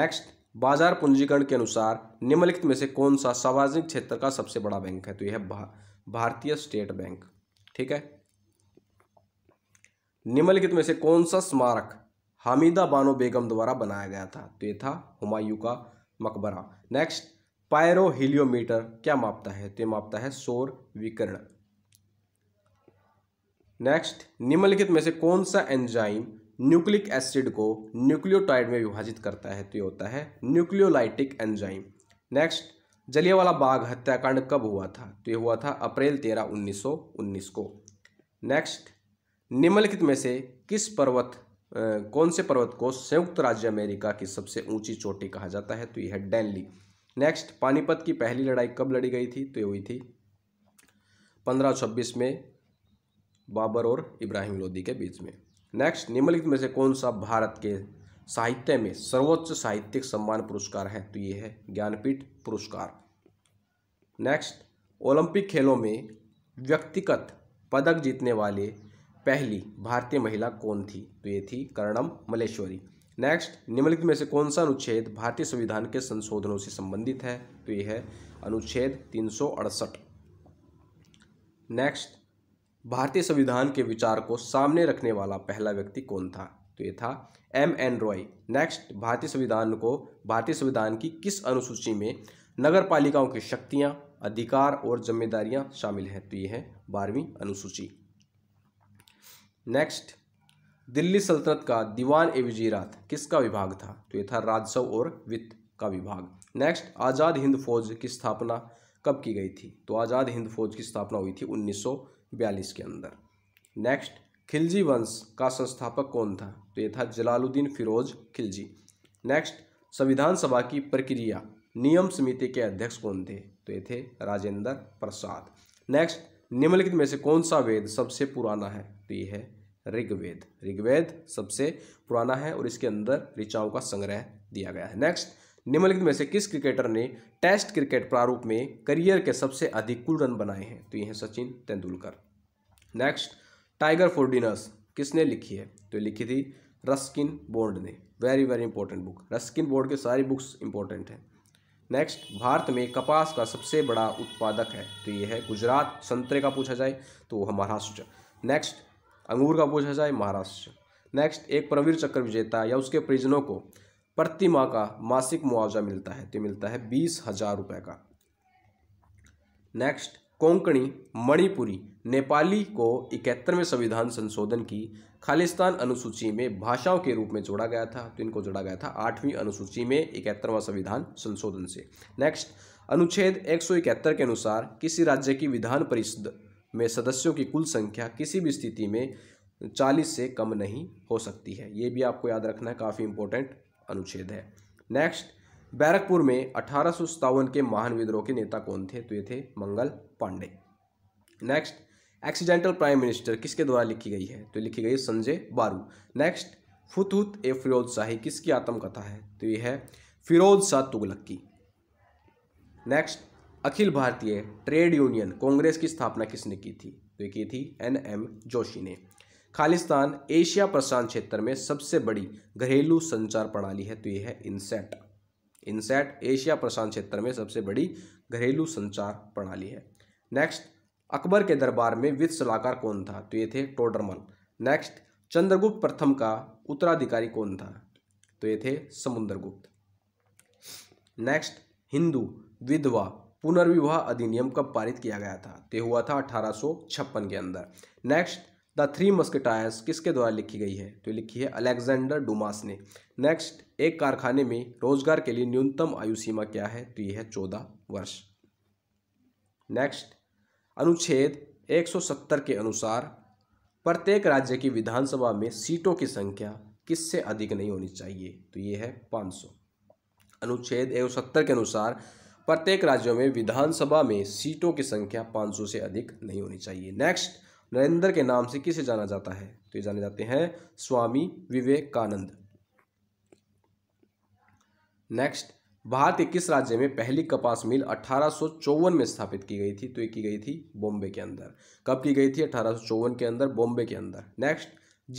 नेक्स्ट बाजार पूंजीकरण के अनुसार निम्नलिखित में से कौन सा सार्वजनिक क्षेत्र का सबसे बड़ा बैंक है तो यह भा, भारतीय स्टेट बैंक ठीक है निम्नलिखित में से कौन सा स्मारक हामिदा बानो बेगम द्वारा बनाया गया था तो ये था हुमायूं का मकबरा नेक्स्ट पायरो हीलियोमीटर क्या मापता है तो ये मापता है सौर विकर्ण नेक्स्ट निम्नलिखित में से कौन सा एंजाइम न्यूक्लिक एसिड को न्यूक्लियोटाइड में विभाजित करता है तो ये होता है nucleolytic enzyme next Jallianwala Bagh हत्याकांड कब हुआ था तो ये हुआ था अप्रैल तेरह उन्नीस को नेक्स्ट निम्नलिखित में से किस पर्वत कौन से पर्वत को संयुक्त राज्य अमेरिका की सबसे ऊंची चोटी कहा जाता है तो यह है डेनली नेक्स्ट पानीपत की पहली लड़ाई कब लड़ी गई थी तो ये हुई थी पंद्रह छब्बीस में बाबर और इब्राहिम लोदी के बीच में नेक्स्ट निम्नलिखित में से कौन सा भारत के साहित्य में सर्वोच्च साहित्यिक सम्मान पुरस्कार है तो ये है ज्ञानपीठ पुरस्कार नेक्स्ट ओलंपिक खेलों में व्यक्तिगत पदक जीतने वाले पहली भारतीय महिला कौन थी तो ये थी कर्णम मलेश्वरी नेक्स्ट निम्नलिखित में से कौन सा अनुच्छेद भारतीय संविधान के संशोधनों से संबंधित है तो ये है अनुच्छेद तीन नेक्स्ट भारतीय संविधान के विचार को सामने रखने वाला पहला व्यक्ति कौन था तो ये था एम एन रॉय नेक्स्ट भारतीय संविधान को भारतीय संविधान की किस अनुसूची में नगर पालिकाओं की शक्तियाँ अधिकार और जिम्मेदारियाँ शामिल हैं तो ये है बारहवीं अनुसूची नेक्स्ट दिल्ली सल्तनत का दीवान ए वजीरात किसका विभाग था तो ये था राजस्व और वित्त का विभाग नेक्स्ट आज़ाद हिंद फौज की स्थापना कब की गई थी तो आज़ाद हिंद फौज की स्थापना हुई थी 1942 के अंदर नेक्स्ट खिलजी वंश का संस्थापक कौन था तो ये था जलालुद्दीन फिरोज खिलजी नेक्स्ट संविधान सभा की प्रक्रिया नियम समिति के अध्यक्ष कौन थे तो ये थे राजेंद्र प्रसाद नेक्स्ट निम्नलिखित में से कौन सा वेद सबसे पुराना है तो ये है ऋग्वेद ऋग्वेद सबसे पुराना है और इसके अंदर ऋचाओं का संग्रह दिया गया है नेक्स्ट निम्नलिखित में से किस क्रिकेटर ने टेस्ट क्रिकेट प्रारूप में करियर के सबसे अधिक कुल रन बनाए हैं तो ये हैं Sachin Tendulkar next tiger for dinners किसने लिखी है तो लिखी थी रस्किन बोर्ड ने very very important book Ruskin Bond के सारी बुक्स इंपॉर्टेंट हैं नेक्स्ट भारत में कपास का सबसे बड़ा उत्पादक है तो ये है गुजरात संतरे का पूछा जाए तो महाराष्ट्र नेक्स्ट अंगूर का पूछा जाए महाराष्ट्र नेक्स्ट एक प्रवीर चक्र विजेता या उसके परिजनों को प्रति माह का मासिक मुआवजा मिलता है तो मिलता है बीस हजार रुपये का नेक्स्ट कोंकणी मणिपुरी नेपाली को इकहत्तरवें संविधान संशोधन की खालिस्तान अनुसूची में भाषाओं के रूप में जोड़ा गया था तो इनको जोड़ा गया था आठवीं अनुसूची में इकहत्तरवां संविधान संशोधन से नेक्स्ट अनुच्छेद एक के अनुसार किसी राज्य की विधान परिषद में सदस्यों की कुल संख्या किसी भी स्थिति में चालीस से कम नहीं हो सकती है ये भी आपको याद रखना है काफ़ी इंपॉर्टेंट अनुच्छेद है नेक्स्ट बैरकपुर में अठारह के महान विद्रोह के नेता कौन थे तो ये थे Mangal Pandey next accidental prime minister किसके द्वारा लिखी गई है तो लिखी गई संजय बारू नेक्स्ट फुतहुत ए फिरोज शाही किसकी आत्मकथा है तो ये है फिरोज शाह तुगलक की नेक्स्ट अखिल भारतीय ट्रेड यूनियन कांग्रेस की स्थापना किसने की थी तो ये की थी एन एम जोशी ने खालिस्तान एशिया प्रशांत क्षेत्र में सबसे बड़ी घरेलू संचार प्रणाली है तो ये है इनसेट इनसेट एशिया प्रशांत क्षेत्र में सबसे बड़ी घरेलू संचार प्रणाली है नेक्स्ट अकबर के दरबार में वित्त सलाहकार कौन था तो ये थे टोडरमल नेक्स्ट चंद्रगुप्त प्रथम का उत्तराधिकारी कौन था तो ये थे समुद्रगुप्त नेक्स्ट हिंदू विधवा पुनर्विवाह अधिनियम कब पारित किया गया था तो हुआ था अठारह के अंदर नेक्स्ट द थ्री मस्कटायर्स किसके द्वारा लिखी गई है तो लिखी है अलेक्जेंडर डुमास ने नेक्स्ट एक कारखाने में रोजगार के लिए न्यूनतम आयु सीमा क्या है तो ये है चौदह वर्ष नेक्स्ट अनुच्छेद 170 के अनुसार प्रत्येक राज्य की विधानसभा में सीटों की संख्या किससे अधिक नहीं होनी चाहिए तो ये है 500 अनुच्छेद 170 के अनुसार प्रत्येक राज्यों में विधानसभा में सीटों की संख्या 500 से अधिक नहीं होनी चाहिए नेक्स्ट नरेंद्र के नाम से किसे जाना जाता है तो ये जाने जाते हैं स्वामी विवेकानंद नेक्स्ट भारत के किस राज्य में पहली कपास मिल अठारह में स्थापित की गई थी तो ये की गई थी बॉम्बे के अंदर कब की गई थी अठारह के अंदर बॉम्बे के अंदर नेक्स्ट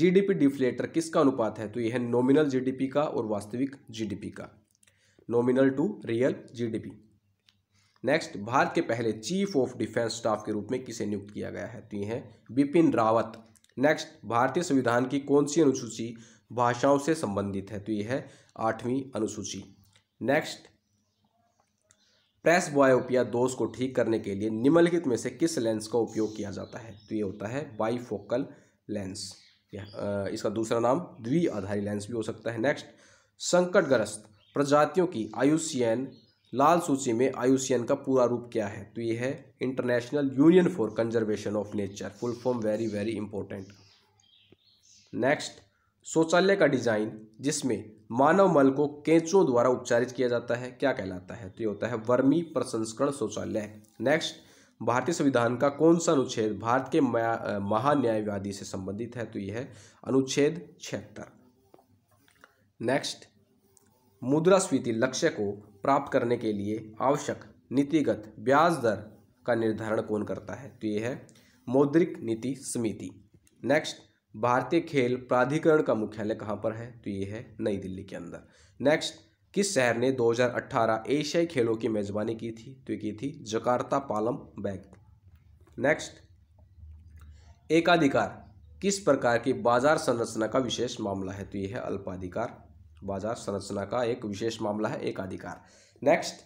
जीडीपी डिफ्लेटर किसका अनुपात है तो यह है नॉमिनल जीडीपी का और वास्तविक जीडीपी का nominal to real GDP next Bharat के पहले चीफ ऑफ डिफेंस स्टाफ के रूप में किसे नियुक्त किया गया है तो ये है बिपिन रावत नेक्स्ट भारतीय संविधान की कौन सी अनुसूची भाषाओं से संबंधित है तो यह है आठवीं अनुसूची नेक्स्ट प्रेस बायोपिया दोष को ठीक करने के लिए निम्नलिखित में से किस लेंस का उपयोग किया जाता है तो ये होता है बाईफोकल लेंस इसका दूसरा नाम द्विआधारी लेंस भी हो सकता है नेक्स्ट संकटग्रस्त प्रजातियों की आयुसीएन लाल सूची में आयुसीएन का पूरा रूप क्या है तो ये है international union for conservation of nature full form very very important next शौचालय का डिज़ाइन जिसमें मानव मल को केंचुओं द्वारा उपचारित किया जाता है क्या कहलाता है तो ये होता है वर्मी प्रसंस्करण शौचालय नेक्स्ट भारतीय संविधान का कौन सा अनुच्छेद भारत के महान्यायवादी से संबंधित है तो यह है अनुच्छेद छिहत्तर नेक्स्ट मुद्रास्फीति लक्ष्य को प्राप्त करने के लिए आवश्यक नीतिगत ब्याज दर का निर्धारण कौन करता है तो यह है मौद्रिक नीति समिति नेक्स्ट भारतीय खेल प्राधिकरण का मुख्यालय कहाँ पर है तो ये है नई दिल्ली के अंदर नेक्स्ट किस शहर ने 2018 एशियाई खेलों की मेजबानी की थी तो ये की थी जकार्ता पालम बैग नेक्स्ट एकाधिकार किस प्रकार की बाजार संरचना का विशेष मामला है तो ये है अल्पाधिकार बाजार संरचना का एक विशेष मामला है एकाधिकार नेक्स्ट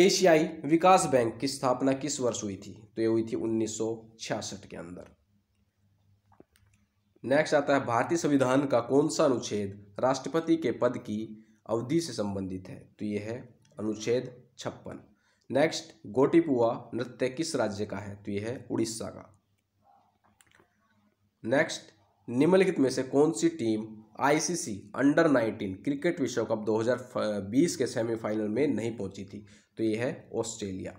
एशियाई विकास बैंक की स्थापना किस वर्ष हुई थी तो ये हुई थी 1966 के अंदर नेक्स्ट आता है भारतीय संविधान का कौन सा अनुच्छेद राष्ट्रपति के पद की अवधि से संबंधित है तो ये है अनुच्छेद छप्पन नेक्स्ट गोटीपुआ नृत्य किस राज्य का है तो यह है उड़ीसा का नेक्स्ट निम्नलिखित में से कौन सी टीम आईसीसी अंडर 19 क्रिकेट विश्व कप 2020 के सेमीफाइनल में नहीं पहुंची थी तो यह है ऑस्ट्रेलिया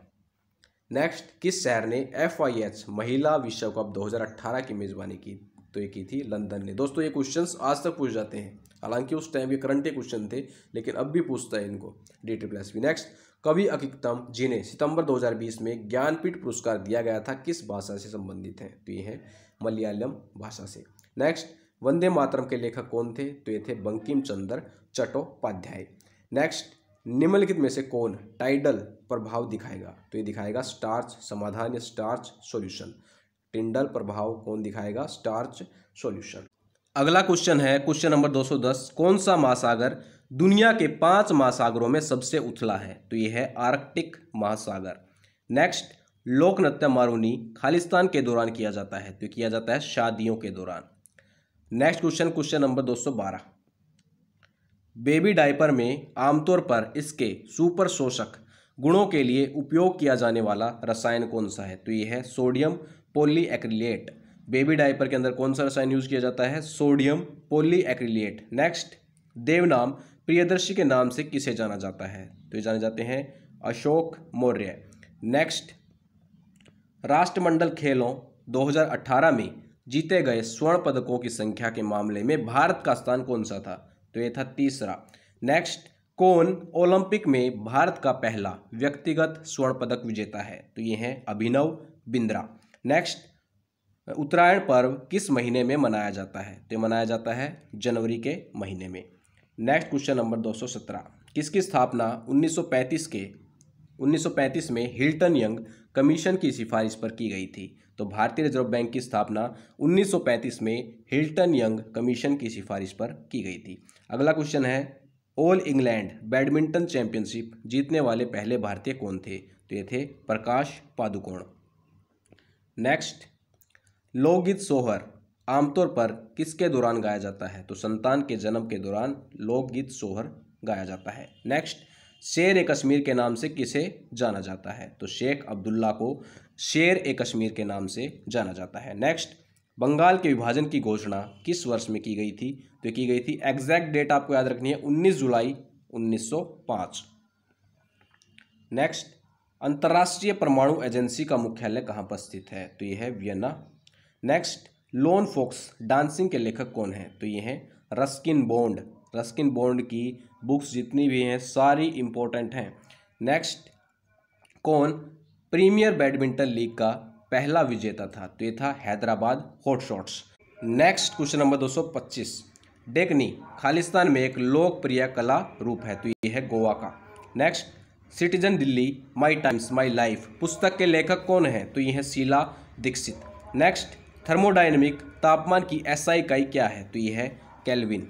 नेक्स्ट किस शहर ने एफ महिला विश्व कप 2018 की मेज़बानी की तो ये की थी लंदन ने दोस्तों ये क्वेश्चंस आज तक पूछ जाते हैं हालांकि उस टाइम के करंट क्वेश्चन थे लेकिन अब भी पूछता है इनको डी प्लस एस नेक्स्ट कवि अकिकतम जिन्हें सितंबर 2020 में ज्ञानपीठ पुरस्कार दिया गया था किस भाषा से संबंधित हैं तो ये हैं मलयालम भाषा से नेक्स्ट वंदे मातरम के लेखक कौन थे तो ये थे बंकिम चंद्र चट्टोपाध्याय नेक्स्ट निम्नलिखित में से कौन टाइडल प्रभाव दिखाएगा तो ये दिखाएगा स्टार्च समाधान या स्टार्च सोल्यूशन टिंडल प्रभाव कौन दिखाएगा स्टार्च सॉल्यूशन अगला क्वेश्चन है क्वेश्चन नंबर 210 कौन सा महासागर दुनिया के पांच महासागरों में सबसे उथला है तो यह है आर्कटिक महासागर नेक्स्ट लोक नृत्य मारूनी खालिस्तान के दौरान किया जाता है तो किया जाता है शादियों के दौरान next question question number 212 baby diaper में आमतौर पर इसके सुपर शोषक गुणों के लिए उपयोग किया जाने वाला रसायन कौन सा है तो यह है sodium polyacrylate baby diaper के अंदर कौन सा रसायन यूज किया जाता है sodium polyacrylate next Devanam Priyadarshi के नाम से किसे जाना जाता है तो ये जाने जाते हैं अशोक मौर्य नेक्स्ट राष्ट्रमंडल खेलों 2018 में जीते गए स्वर्ण पदकों की संख्या के मामले में भारत का स्थान कौन सा था तो ये था तीसरा नेक्स्ट कौन ओलंपिक में भारत का पहला व्यक्तिगत स्वर्ण पदक विजेता है तो ये है अभिनव बिंद्रा नेक्स्ट उत्तरायण पर्व किस महीने में मनाया जाता है तो मनाया जाता है जनवरी के महीने में नेक्स्ट क्वेश्चन नंबर 217 किसकी स्थापना 1935 के 1935 में हिल्टन यंग कमीशन की सिफारिश पर की गई थी तो भारतीय रिजर्व बैंक की स्थापना 1935 में हिल्टन यंग कमीशन की सिफारिश पर की गई थी अगला क्वेश्चन है ऑल इंग्लैंड बैडमिंटन चैंपियनशिप जीतने वाले पहले भारतीय कौन थे तो ये थे प्रकाश पादुकोण नेक्स्ट लोकगीत सोहर आमतौर पर किसके दौरान गाया जाता है तो संतान के जन्म के दौरान लोकगीत सोहर गाया जाता है नेक्स्ट शेर ए कश्मीर के नाम से किसे जाना जाता है तो शेख अब्दुल्ला को शेर ए कश्मीर के नाम से जाना जाता है नेक्स्ट बंगाल के विभाजन की घोषणा किस वर्ष में की गई थी तो की गई थी एग्जैक्ट डेट आपको याद रखनी है 19 जुलाई 1905 नेक्स्ट अंतर्राष्ट्रीय परमाणु एजेंसी का मुख्यालय कहाँ पर स्थित है तो यह है Vienna next lone fox dancing के लेखक कौन है तो यह है रस्किन बोंड रस्किन बोंड की बुक्स जितनी भी हैं सारी इंपॉर्टेंट हैं नेक्स्ट कौन प्रीमियर बैडमिंटन लीग का पहला विजेता था तो ये था Hyderabad hot shots next question number 225 डेकनी खालिस्तान में एक लोकप्रिय कला रूप है तो ये है गोवा का next citizen Delhi my times my life पुस्तक के लेखक कौन हैं तो यह है शीला दीक्षित नेक्स्ट थर्मोडाइनमिक तापमान की ऐसा इकाई क्या है तो यह है Calvin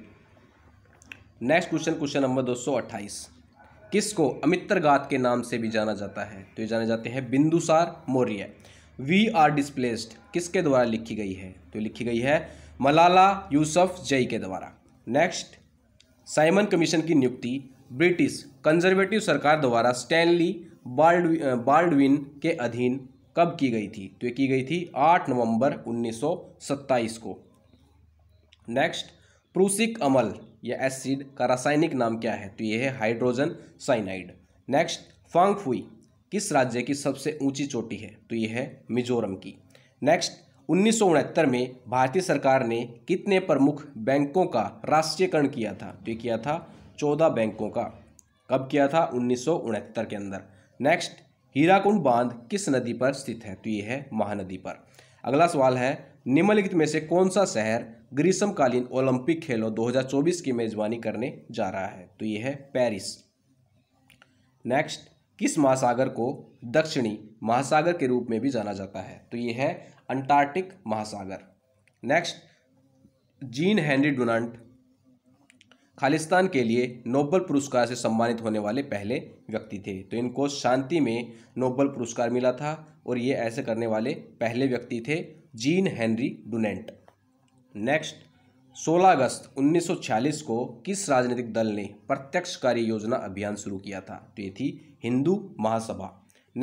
next question question number दो किसको अमित्रघात के नाम से भी जाना जाता है तो ये जाने जाते हैं Bindusar Maurya we are displaced किसके द्वारा लिखी गई है तो लिखी गई है मलाला यूसुफ जई के द्वारा नेक्स्ट साइमन कमीशन की नियुक्ति ब्रिटिश कंजर्वेटिव सरकार द्वारा स्टैनली बाल्डविन के अधीन कब की गई थी तो ये की गई थी 8 नवंबर 1927 को नेक्स्ट प्रूसिक अमल या एसिड का रासायनिक नाम क्या है तो ये है हाइड्रोजन साइनाइड नेक्स्ट फांगफुई किस राज्य की सबसे ऊंची चोटी है तो ये है मिजोरम की नेक्स्ट उन्नीस में भारतीय सरकार ने कितने प्रमुख बैंकों का राष्ट्रीयकरण किया था तो ये किया था चौदह बैंकों का कब किया था उन्नीस के अंदर नेक्स्ट हीराकुंड बांध किस नदी पर स्थित है तो ये है महानदी पर अगला सवाल है निम्नलिखित में से कौन सा शहर ग्रीष्मकालीन ओलंपिक खेलों 2024 की मेजबानी करने जा रहा है तो ये है पेरिस नेक्स्ट किस महासागर को दक्षिणी महासागर के रूप में भी जाना जाता है तो ये है अंटार्कटिक महासागर नेक्स्ट जीन हैनरी डोनाल्ट खालिस्तान के लिए नोबल पुरस्कार से सम्मानित होने वाले पहले व्यक्ति थे तो इनको शांति में नोबल पुरस्कार मिला था और ये ऐसे करने वाले पहले व्यक्ति थे जीन हेनरी डुनेंट नेक्स्ट 16 अगस्त 1946 को किस राजनीतिक दल ने प्रत्यक्ष कार्य योजना अभियान शुरू किया था तो ये थी हिंदू महासभा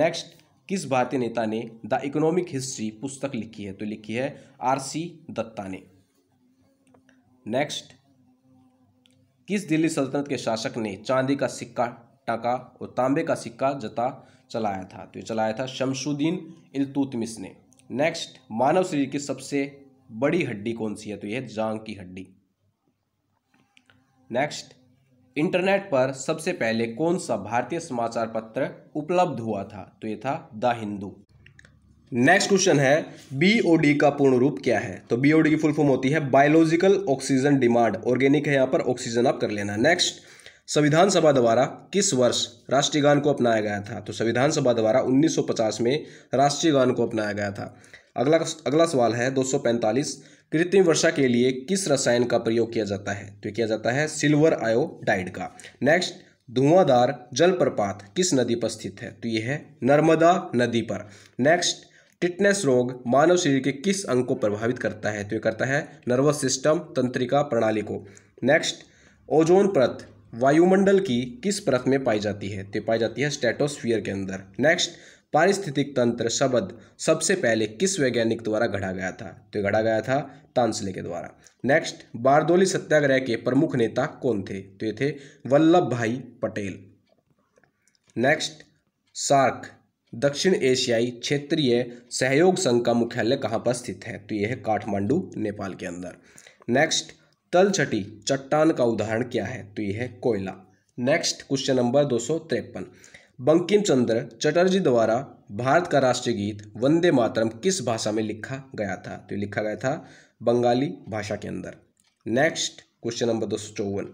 नेक्स्ट किस भारतीय नेता ने द इकोनॉमिक हिस्ट्री पुस्तक लिखी है तो लिखी है आर सी दत्ता ने नेक्स्ट किस दिल्ली सल्तनत के शासक ने चांदी का सिक्का टका और तांबे का सिक्का जता चलाया था तो ये चलाया था शमशुद्दीन इलतुतमिस ने नेक्स्ट मानव शरीर की सबसे बड़ी हड्डी कौन सी है तो यह जांग की हड्डी नेक्स्ट इंटरनेट पर सबसे पहले कौन सा भारतीय समाचार पत्र उपलब्ध हुआ था तो यह था द हिंदू नेक्स्ट क्वेश्चन है बी का पूर्ण रूप क्या है तो बी की फुल फॉर्म होती है बायोलॉजिकल ऑक्सीजन डिमांड ऑर्गेनिक है यहाँ पर ऑक्सीजन आप कर लेना नेक्स्ट संविधान सभा द्वारा किस वर्ष राष्ट्रीय गान को अपनाया गया था तो संविधान सभा द्वारा 1950 में राष्ट्रीय गान को अपनाया गया था अगला अगला सवाल है 245 कृत्रिम वर्षा के लिए किस रसायन का प्रयोग किया जाता है तो किया जाता है सिल्वर आयोडाइड का नेक्स्ट धुआंधार जलप्रपात किस नदी पर स्थित है तो यह है नर्मदा नदी पर नेक्स्ट टिटनेस रोग मानव शरीर के किस अंग को प्रभावित करता है तो ये करता है नर्वस सिस्टम तंत्रिका प्रणाली को नेक्स्ट ओजोन परत वायुमंडल की किस परत में पाई जाती है तो पाई जाती है स्टेटोस्फियर के अंदर नेक्स्ट पारिस्थितिक तंत्र शब्द सबसे पहले किस वैज्ञानिक द्वारा घड़ा गया था तो घड़ा गया था तांसले के द्वारा नेक्स्ट बारदोली सत्याग्रह के प्रमुख नेता कौन थे तो ये थे वल्लभ भाई पटेल नेक्स्ट सार्क दक्षिण एशियाई क्षेत्रीय सहयोग संघ का मुख्यालय कहाँ पर स्थित है तो यह है काठमांडू नेपाल के अंदर नेक्स्ट तलछटी चट्टान का उदाहरण क्या है तो यह है कोयला नेक्स्ट क्वेश्चन नंबर दो सौ तिरपन बंकिम चंद्र चटर्जी द्वारा भारत का राष्ट्रीय गीत वंदे मातरम किस भाषा में लिखा गया था तो लिखा गया था बंगाली भाषा के अंदर नेक्स्ट क्वेश्चन नंबर दो सौ चौवन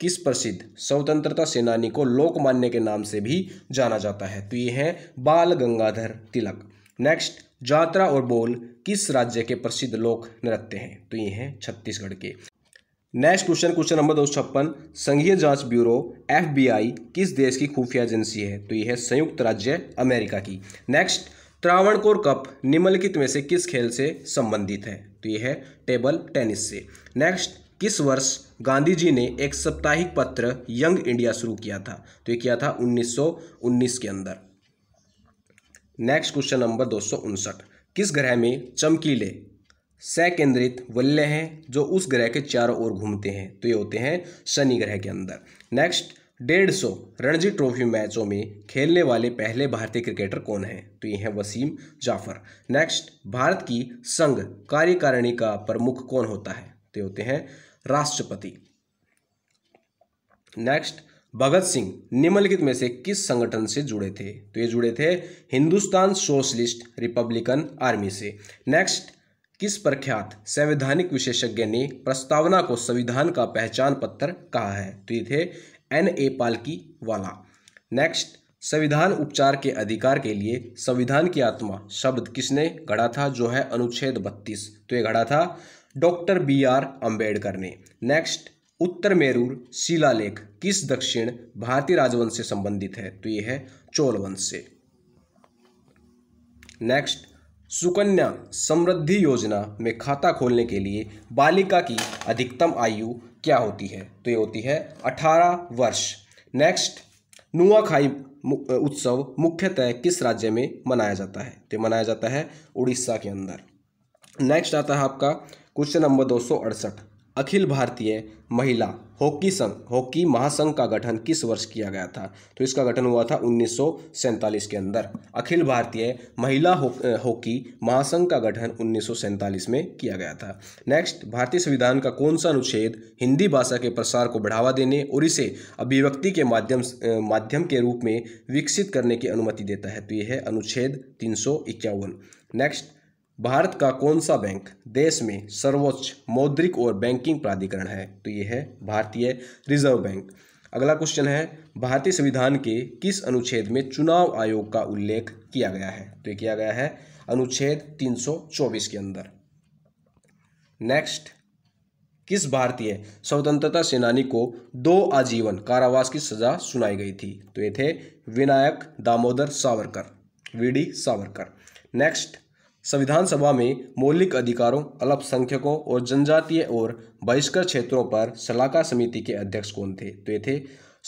किस प्रसिद्ध स्वतंत्रता सेनानी को लोकमान्य के नाम से भी जाना जाता है तो ये हैं बाल गंगाधर तिलक नेक्स्ट जात्रा और बोल किस राज्य के प्रसिद्ध लोक नृत्य हैं तो ये हैं छत्तीसगढ़ के नेक्स्ट क्वेश्चन क्वेश्चन नंबर दो छप्पन संघीय जांच ब्यूरो एफबीआई किस देश की खुफिया एजेंसी है तो ये है संयुक्त राज्य अमेरिका की नेक्स्ट त्रावणकोर कप निम्नलिखित में से किस खेल से संबंधित है तो ये है टेबल टेनिस से नेक्स्ट किस वर्ष गांधी जी ने एक साप्ताहिक पत्र यंग इंडिया शुरू किया था तो ये किया था 1919 के अंदर नेक्स्ट क्वेश्चन नंबर दो किस ग्रह में चमकीले सकेंद्रित वल्य हैं जो उस ग्रह के चारों ओर घूमते हैं तो ये होते हैं शनि ग्रह के अंदर नेक्स्ट डेढ़ सौ रणजी ट्रॉफी मैचों में खेलने वाले पहले भारतीय क्रिकेटर कौन हैं तो ये हैं वसीम जाफर नेक्स्ट भारत की संघ कार्यकारिणी का प्रमुख कौन होता है तो ये होते हैं राष्ट्रपति नेक्स्ट भगत सिंह निम्नलिखित में से किस संगठन से जुड़े थे तो ये जुड़े थे हिंदुस्तान सोशलिस्ट रिपब्लिकन आर्मी से नेक्स्ट किस प्रख्यात संवैधानिक विशेषज्ञ ने प्रस्तावना को संविधान का पहचान पत्र कहा है तो ये थे एन ए पालकी वाला नेक्स्ट संविधान उपचार के अधिकार के लिए संविधान की आत्मा शब्द किसने गढ़ा था जो है अनुच्छेद बत्तीस तो ये गढ़ा था डॉक्टर बी आर अम्बेडकर ने नेक्स्ट उत्तर मेरूर शिलालेख किस दक्षिण भारतीय राजवंश से संबंधित है तो ये है चोल वंश से नेक्स्ट सुकन्या समृद्धि योजना में खाता खोलने के लिए बालिका की अधिकतम आयु क्या होती है तो ये होती है 18 वर्ष नेक्स्ट नुआखाई उत्सव मुख्यतः किस राज्य में मनाया जाता है तो मनाया जाता है उड़ीसा के अंदर नेक्स्ट आता है आपका क्वेश्चन नंबर दो अखिल भारतीय महिला हॉकी संघ हॉकी महासंघ का गठन किस वर्ष किया गया था तो इसका गठन हुआ था उन्नीस के अंदर अखिल भारतीय महिला हॉकी महासंघ का गठन उन्नीस में किया गया था नेक्स्ट भारतीय संविधान का कौन सा अनुच्छेद हिंदी भाषा के प्रसार को बढ़ावा देने और इसे अभिव्यक्ति के माध्यम माध्यम के रूप में विकसित करने की अनुमति देता है तो यह है अनुच्छेद तीन नेक्स्ट भारत का कौन सा बैंक देश में सर्वोच्च मौद्रिक और बैंकिंग प्राधिकरण है तो ये है भारतीय रिजर्व बैंक अगला क्वेश्चन है भारतीय संविधान के किस अनुच्छेद में चुनाव आयोग का उल्लेख किया गया है तो यह किया गया है अनुच्छेद 324 के अंदर नेक्स्ट किस भारतीय स्वतंत्रता सेनानी को दो आजीवन कारावास की सजा सुनाई गई थी तो ये थे Vinayak Damodar Savarkar V D Savarkar next संविधान सभा में मौलिक अधिकारों अल्पसंख्यकों और जनजातीय और बहिष्कर क्षेत्रों पर सलाहकार समिति के अध्यक्ष कौन थे तो ये थे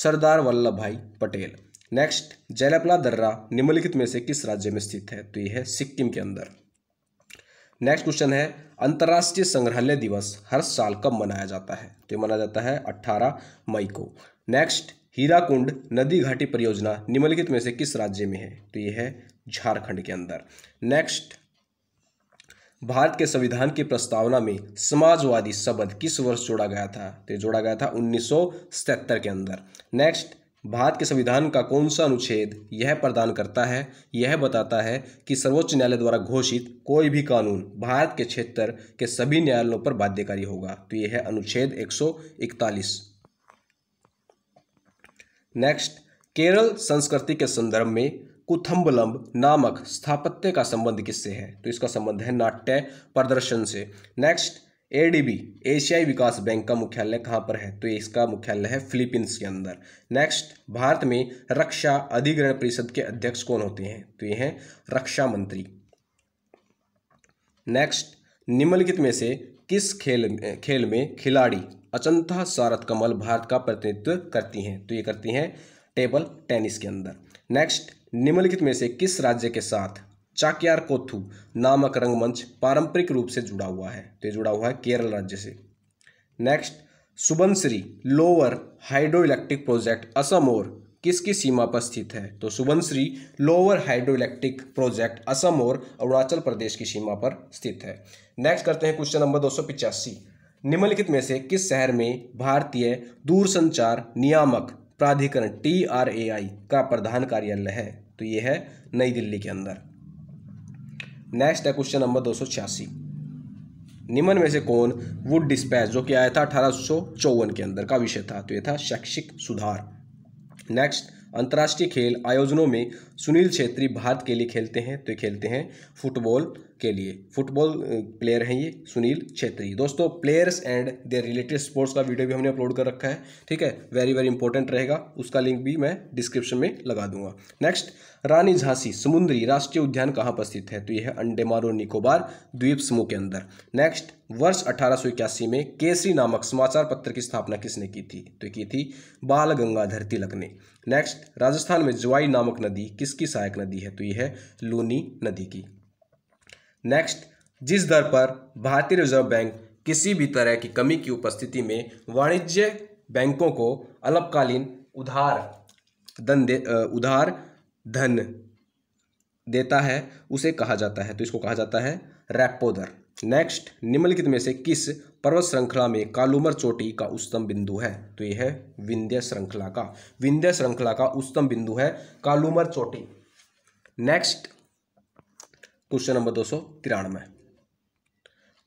सरदार वल्लभ भाई पटेल नेक्स्ट जयलपला दर्रा निम्नलिखित में से किस राज्य में स्थित है तो यह है सिक्किम के अंदर नेक्स्ट क्वेश्चन है अंतर्राष्ट्रीय संग्रहालय दिवस हर साल कब मनाया जाता है तो ये मनाया जाता है 18 मई को नेक्स्ट हीराकुंड नदी घाटी परियोजना निम्नलिखित में से किस राज्य में है तो ये है झारखंड के अंदर नेक्स्ट भारत के संविधान की प्रस्तावना में समाजवादी शब्द किस वर्ष जोड़ा गया था तो जोड़ा गया था उन्नीस के अंदर नेक्स्ट भारत के संविधान का कौन सा अनुच्छेद यह प्रदान करता है यह बताता है कि सर्वोच्च न्यायालय द्वारा घोषित कोई भी कानून भारत के क्षेत्र के सभी न्यायालयों पर बाध्यकारी होगा तो यह है अनुच्छेद 141 नेक्स्ट केरल संस्कृति के संदर्भ में कुथम्बलम्ब नामक स्थापत्य का संबंध किससे है तो इसका संबंध है नाट्य प्रदर्शन से नेक्स्ट एडीबी एशियाई विकास बैंक का मुख्यालय कहाँ पर है तो इसका मुख्यालय है फिलीपींस के अंदर नेक्स्ट भारत में रक्षा अधिग्रहण परिषद के अध्यक्ष कौन होते हैं तो ये हैं रक्षा मंत्री नेक्स्ट निम्नलिखित में से किस खेल खेल में खिलाड़ी अचंता सारथ कमल भारत का प्रतिनिधित्व करती हैं तो ये करती हैं टेबल टेनिस के अंदर नेक्स्ट निम्नलिखित में से किस राज्य के साथ चाक्यार कोथू नामक रंगमंच पारंपरिक रूप से जुड़ा हुआ है तो ये जुड़ा हुआ है केरल राज्य से next Subansiri lower hydro electric project Assam और किसकी सीमा पर स्थित है तो Subansiri lower hydro electric project Assam और अरुणाचल प्रदेश की सीमा पर स्थित है नेक्स्ट करते हैं क्वेश्चन नंबर दो निम्नलिखित में से किस शहर में भारतीय दूरसंचार नियामक प्राधिकरण टी आर ए आई का प्रधान कार्यालय है तो ये है नई दिल्ली के अंदर नेक्स्ट है क्वेश्चन नंबर दो निम्न में से कौन वुड डिस्पैच जो कि आया था अठारह के अंदर का विषय था तो ये था शैक्षिक सुधार नेक्स्ट अंतर्राष्ट्रीय खेल आयोजनों में सुनील छेत्री भारत के लिए खेलते हैं तो ये खेलते हैं फुटबॉल के लिए फुटबॉल प्लेयर हैं ये सुनील छेत्री दोस्तों players and their related sports का वीडियो भी हमने अपलोड कर रखा है ठीक है वेरी वेरी इंपॉर्टेंट रहेगा उसका लिंक भी मैं डिस्क्रिप्शन में लगा दूंगा नेक्स्ट रानी झांसी समुद्री राष्ट्रीय उद्यान कहाँ पर स्थित है तो यह है अंडेमान और निकोबार द्वीप समूह के अंदर नेक्स्ट वर्ष अठारह में केसरी नामक समाचार पत्र की स्थापना किसने की थी तो की थी बाल गंगाधर तिलक ने नेक्स्ट राजस्थान में जवाई नामक नदी किसकी सहायक नदी है तो यह है लूनी नदी की नेक्स्ट जिस दर पर भारतीय रिजर्व बैंक किसी भी तरह की कमी की उपस्थिति में वाणिज्य बैंकों को अल्पकालीन उधार धन दे उधार धन देता है उसे कहा जाता है तो इसको कहा जाता है रेपो दर नेक्स्ट निम्नलिखित में से किस पर्वत श्रृंखला में कालूमर चोटी का उच्चतम बिंदु है तो यह है विंध्य श्रृंखला का विंध्य श्रृंखला का उच्चतम बिंदु है कालूमर चोटी नेक्स्ट क्वेश्चन नंबर दो सौ तिरानवे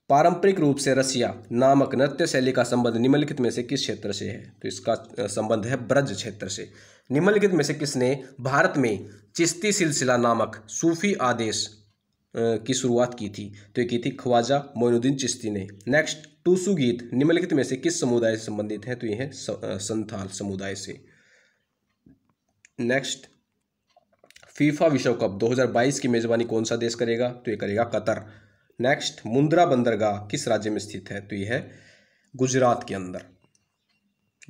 पारंपरिक रूप से रसिया नामक नृत्य शैली का संबंध निम्नलिखित में से किस क्षेत्र से है तो इसका संबंध है ब्रज क्षेत्र से निम्नलिखित में से किसने भारत में चिश्ती सिलसिला नामक सूफी आदेश की शुरुआत की थी तो ये की थी ख्वाजा मोइनुद्दीन चिश्ती ने नेक्स्ट टूसू गीत निम्नलिखित में से किस समुदाय से संबंधित है तो यह है संथाल समुदाय से नेक्स्ट फीफा विश्व कप 2022 की मेज़बानी कौन सा देश करेगा तो ये करेगा कतर नेक्स्ट मुंद्रा बंदरगाह किस राज्य में स्थित है तो ये है गुजरात के अंदर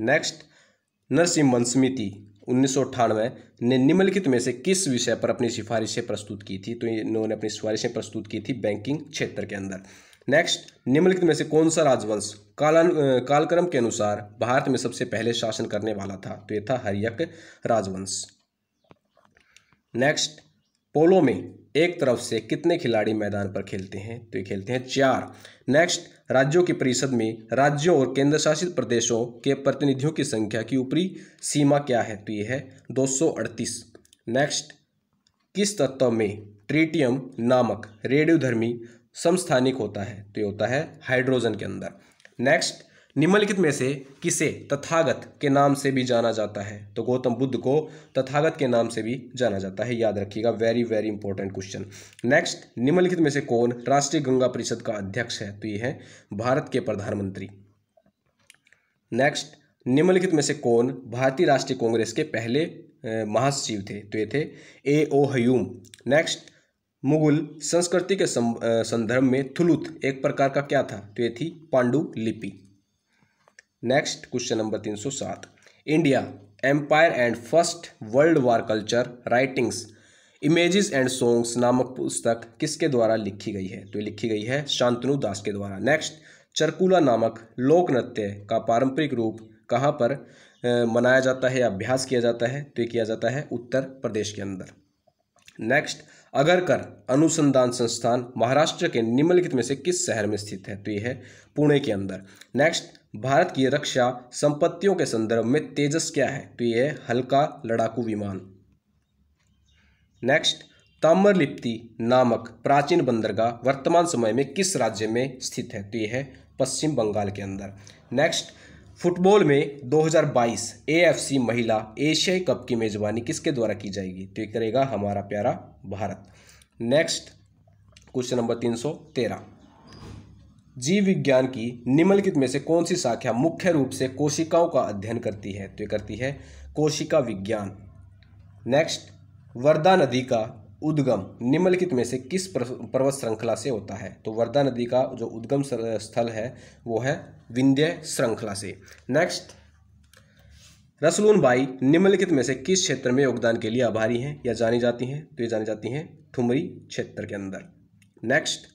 नेक्स्ट नरसिम्हन समिति उन्नीस ने निम्नलिखित में से किस विषय पर अपनी सिफारिशें प्रस्तुत की थी तो इन्होंने अपनी सिफारिशें प्रस्तुत की थी बैंकिंग क्षेत्र के अंदर नेक्स्ट निम्नलिखित में से कौन सा राजवंश कालान कालक्रम के अनुसार भारत में सबसे पहले शासन करने वाला था तो ये था हरियक राजवंश नेक्स्ट पोलो में एक तरफ से कितने खिलाड़ी मैदान पर खेलते हैं तो ये खेलते हैं चार नेक्स्ट राज्यों की परिषद में राज्यों और केंद्र शासित प्रदेशों के प्रतिनिधियों की संख्या की ऊपरी सीमा क्या है तो ये है 238 नेक्स्ट किस तत्व में ट्रीटियम नामक रेडियोधर्मी समस्थानिक होता है तो ये होता है हाइड्रोजन के अंदर नेक्स्ट निम्नलिखित में से किसे तथागत के नाम से भी जाना जाता है तो गौतम बुद्ध को तथागत के नाम से भी जाना जाता है याद रखिएगा very very important question next निम्नलिखित में से कौन राष्ट्रीय गंगा परिषद का अध्यक्ष है तो ये है भारत के प्रधानमंत्री नेक्स्ट निम्नलिखित में से कौन भारतीय राष्ट्रीय कांग्रेस के पहले महासचिव थे तो ये थे ए ओ हयूम नेक्स्ट मुगल संस्कृति के संदर्भ में थुलुत एक प्रकार का क्या था तो ये थी पांडु लिपि नेक्स्ट क्वेश्चन नंबर तीन सौ सात India empire and first world war culture writings images and songs नामक पुस्तक किसके द्वारा लिखी गई है तो ये लिखी गई है शांतनु दास के द्वारा नेक्स्ट चरकुला नामक लोक नृत्य का पारंपरिक रूप कहाँ पर मनाया जाता है या अभ्यास किया जाता है तो ये किया जाता है उत्तर प्रदेश के अंदर नेक्स्ट अगरकर अनुसंधान संस्थान महाराष्ट्र के निम्नलिखित में से किस शहर में स्थित है तो ये है पुणे के अंदर नेक्स्ट भारत की रक्षा संपत्तियों के संदर्भ में तेजस क्या है तो यह हल्का लड़ाकू विमान नेक्स्ट ताम्रलिप्ति नामक प्राचीन बंदरगाह वर्तमान समय में किस राज्य में स्थित है तो यह है पश्चिम बंगाल के अंदर नेक्स्ट फुटबॉल में 2022 एएफसी महिला एशियाई कप की मेज़बानी किसके द्वारा की जाएगी तो ये करेगा हमारा प्यारा भारत नेक्स्ट क्वेश्चन नंबर 313 जीव विज्ञान की निम्नलिखित में से कौन सी शाखा मुख्य रूप से कोशिकाओं का अध्ययन करती है तो ये करती है कोशिका विज्ञान नेक्स्ट वर्धा नदी का उद्गम निम्नलिखित में से किस पर्वत श्रृंखला से होता है तो वर्धा नदी का जो उद्गम स्थल है वो है विंध्य श्रृंखला से नेक्स्ट रसलून बाई निम्नलिखित में से किस क्षेत्र में योगदान के लिए आभारी हैं या जानी जाती हैं तो ये जानी जाती हैं ठुमरी क्षेत्र के अंदर नेक्स्ट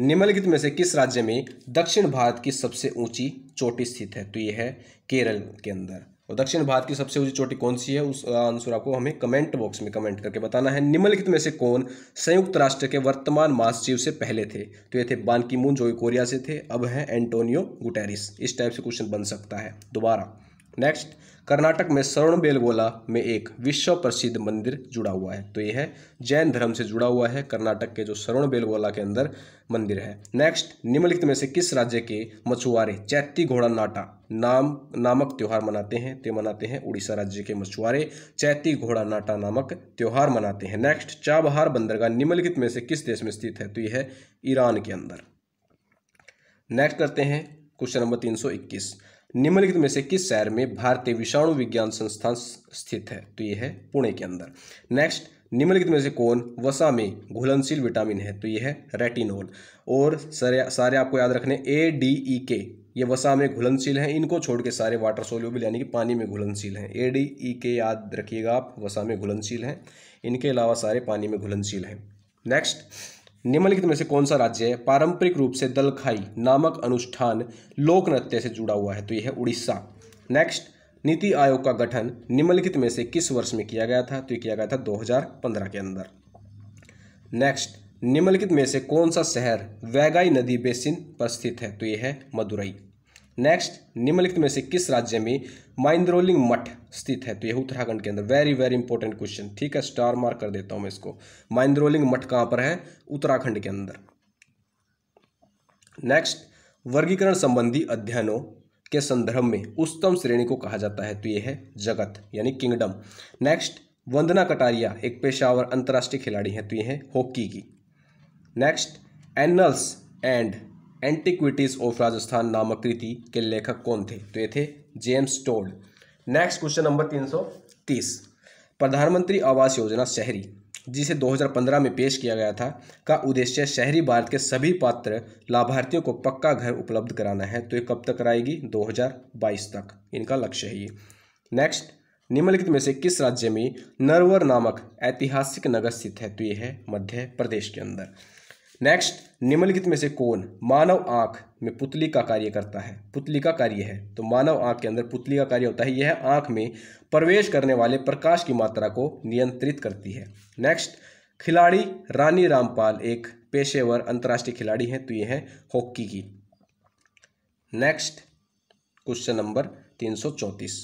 निम्नलिखित में से किस राज्य में दक्षिण भारत की सबसे ऊंची चोटी स्थित है तो ये है केरल के अंदर और दक्षिण भारत की सबसे ऊंची चोटी कौन सी है उस आंसर आपको हमें कमेंट बॉक्स में कमेंट करके बताना है निम्नलिखित में से कौन संयुक्त राष्ट्र के वर्तमान महासचिव से पहले थे तो ये थे बानकी मून जो कोरिया से थे अब हैं एंटोनियो गुटेरिस इस टाइप से क्वेश्चन बन सकता है दोबारा नेक्स्ट कर्नाटक में स्वर्ण बेलगोला में एक विश्व प्रसिद्ध मंदिर जुड़ा हुआ है तो यह है जैन धर्म से जुड़ा हुआ है कर्नाटक के जो स्वर्ण बेलगोला के अंदर मंदिर है नेक्स्ट निम्नलिखित में से किस राज्य के मछुआरे चैती घोड़ा नाटा नाम नामक त्यौहार मनाते हैं तो मनाते हैं उड़ीसा राज्य के मछुआरे चैती घोड़ा नाटा नामक त्यौहार मनाते हैं नेक्स्ट चाबहार बंदरगाह निम्नलिखित में से किस देश में स्थित है तो यह ईरान के अंदर नेक्स्ट करते हैं क्वेश्चन नंबर तीन सौ इक्कीस निम्नलिखित में से किस शहर में भारतीय विषाणु विज्ञान संस्थान स्थित है तो ये है पुणे के अंदर नेक्स्ट निम्नलिखित में से कौन वसा में घुलनशील विटामिन है तो ये है रेटिनोल और सारे सारे आपको याद रखने ए डी ई के ये वसा में घुलनशील हैं इनको छोड़ के सारे वाटर सोल्यूबल यानी कि पानी में घुलनशील हैं ए डी ई के याद रखिएगा आप वसा में घुलनशील हैं इनके अलावा सारे पानी में घुलनशील हैं नेक्स्ट निम्नलिखित में से कौन सा राज्य है पारंपरिक रूप से दलखाई नामक अनुष्ठान लोक नृत्य से जुड़ा हुआ है तो यह है उड़ीसा नेक्स्ट नीति आयोग का गठन निम्नलिखित में से किस वर्ष में किया गया था तो यह किया गया था 2015 के अंदर नेक्स्ट निम्नलिखित में से कौन सा शहर वैगाई नदी बेसिन पर स्थित है तो यह है मदुरई नेक्स्ट निम्नलिखित में से किस राज्य में माइंद्रोलिंग मठ स्थित है तो यह उत्तराखंड के अंदर वेरी वेरी इंपॉर्टेंट क्वेश्चन ठीक है स्टार मार्क कर देता हूं मैं इसको माइंद्रोलिंग मठ कहां पर है उत्तराखंड के अंदर नेक्स्ट वर्गीकरण संबंधी अध्ययनों के संदर्भ में उत्तम श्रेणी को कहा जाता है तो यह है जगत यानी किंगडम नेक्स्ट वंदना कटारिया एक पेशावर अंतर्राष्ट्रीय खिलाड़ी है तो यह है हॉकी की next annals and antiquities of Rajasthan नामक कृति के लेखक कौन थे तो ये थे जेम्स टोल्ड नेक्स्ट क्वेश्चन नंबर तीन सौ तीस प्रधानमंत्री आवास योजना शहरी जिसे 2015 में पेश किया गया था का उद्देश्य शहरी भारत के सभी पात्र लाभार्थियों को पक्का घर उपलब्ध कराना है तो ये कब तक कराएगी 2022 तक इनका लक्ष्य है ये नेक्स्ट निम्नलिखित में से किस राज्य में नरवर नामक ऐतिहासिक नगर स्थित है तो ये है मध्य प्रदेश के अंदर नेक्स्ट निम्नलिखित में से कौन मानव आंख में पुतली का कार्य करता है पुतली का कार्य है तो मानव आंख के अंदर पुतली का कार्य होता है यह आंख में प्रवेश करने वाले प्रकाश की मात्रा को नियंत्रित करती है नेक्स्ट खिलाड़ी रानी रामपाल एक पेशेवर अंतर्राष्ट्रीय खिलाड़ी हैं तो यह है हॉकी की नेक्स्ट क्वेश्चन नंबर तीन सौ चौंतीस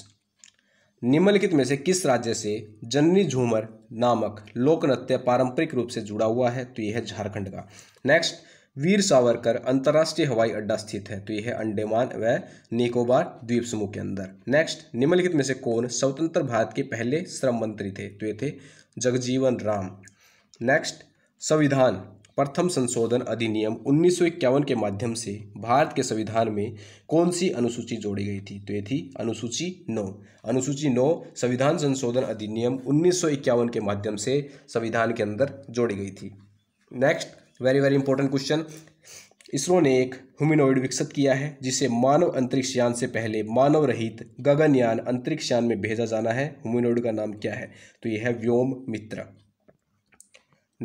निम्नलिखित में से किस राज्य से जननी झूमर नामक लोक नृत्य पारंपरिक रूप से जुड़ा हुआ है तो यह है झारखंड का नेक्स्ट वीर सावरकर अंतर्राष्ट्रीय हवाई अड्डा स्थित है तो यह है अंडेमान व निकोबार द्वीप समूह के अंदर नेक्स्ट निम्नलिखित में से कौन स्वतंत्र भारत के पहले श्रम मंत्री थे तो ये थे जगजीवन राम नेक्स्ट संविधान प्रथम संशोधन अधिनियम उन्नीस के माध्यम से भारत के संविधान में कौन सी अनुसूची जोड़ी गई थी तो ये थी अनुसूची नौ अनुसूची नौ संविधान संशोधन अधिनियम उन्नीस के माध्यम से संविधान के अंदर जोड़ी गई थी next very very important question ISRO ने एक ह्यूमिनोइड विकसित किया है जिसे मानव अंतरिक्ष यान से पहले मानव रहित गगनयान अंतरिक्ष यान में भेजा जाना है ह्यूमिनोइड का नाम क्या है तो यह है व्योम मित्र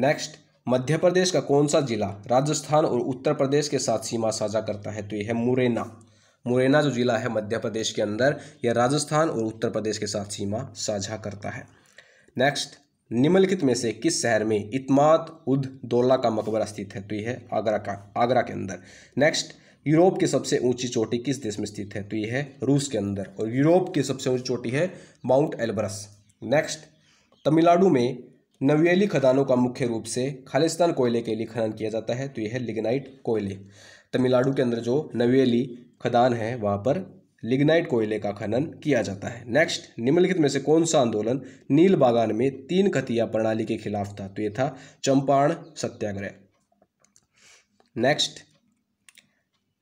नेक्स्ट मध्य प्रदेश का कौन सा जिला राजस्थान और उत्तर प्रदेश के साथ सीमा साझा करता है तो यह है मुरैना मुरैना जो जिला है मध्य प्रदेश के अंदर यह राजस्थान और उत्तर प्रदेश के साथ सीमा साझा करता है नेक्स्ट निम्नलिखित में से किस शहर में इतमाद उद दौला का मकबरा स्थित है तो यह आगरा का आगरा के अंदर नेक्स्ट यूरोप की सबसे ऊंची चोटी किस देश में स्थित है तो यह है रूस के अंदर और यूरोप की सबसे ऊंची चोटी है माउंट एल्बरस नेक्स्ट तमिलनाडु में नवेली खदानों का मुख्य रूप से खालिस्तान कोयले के लिए खनन किया जाता है तो यह लिग्नाइट कोयले तमिलनाडु के अंदर जो नवेली खदान है वहाँ पर लिग्नाइट कोयले का खनन किया जाता है नेक्स्ट निम्नलिखित में से कौन सा आंदोलन नील बागान में तीन खतिया प्रणाली के खिलाफ था तो ये था चंपाण सत्याग्रह नेक्स्ट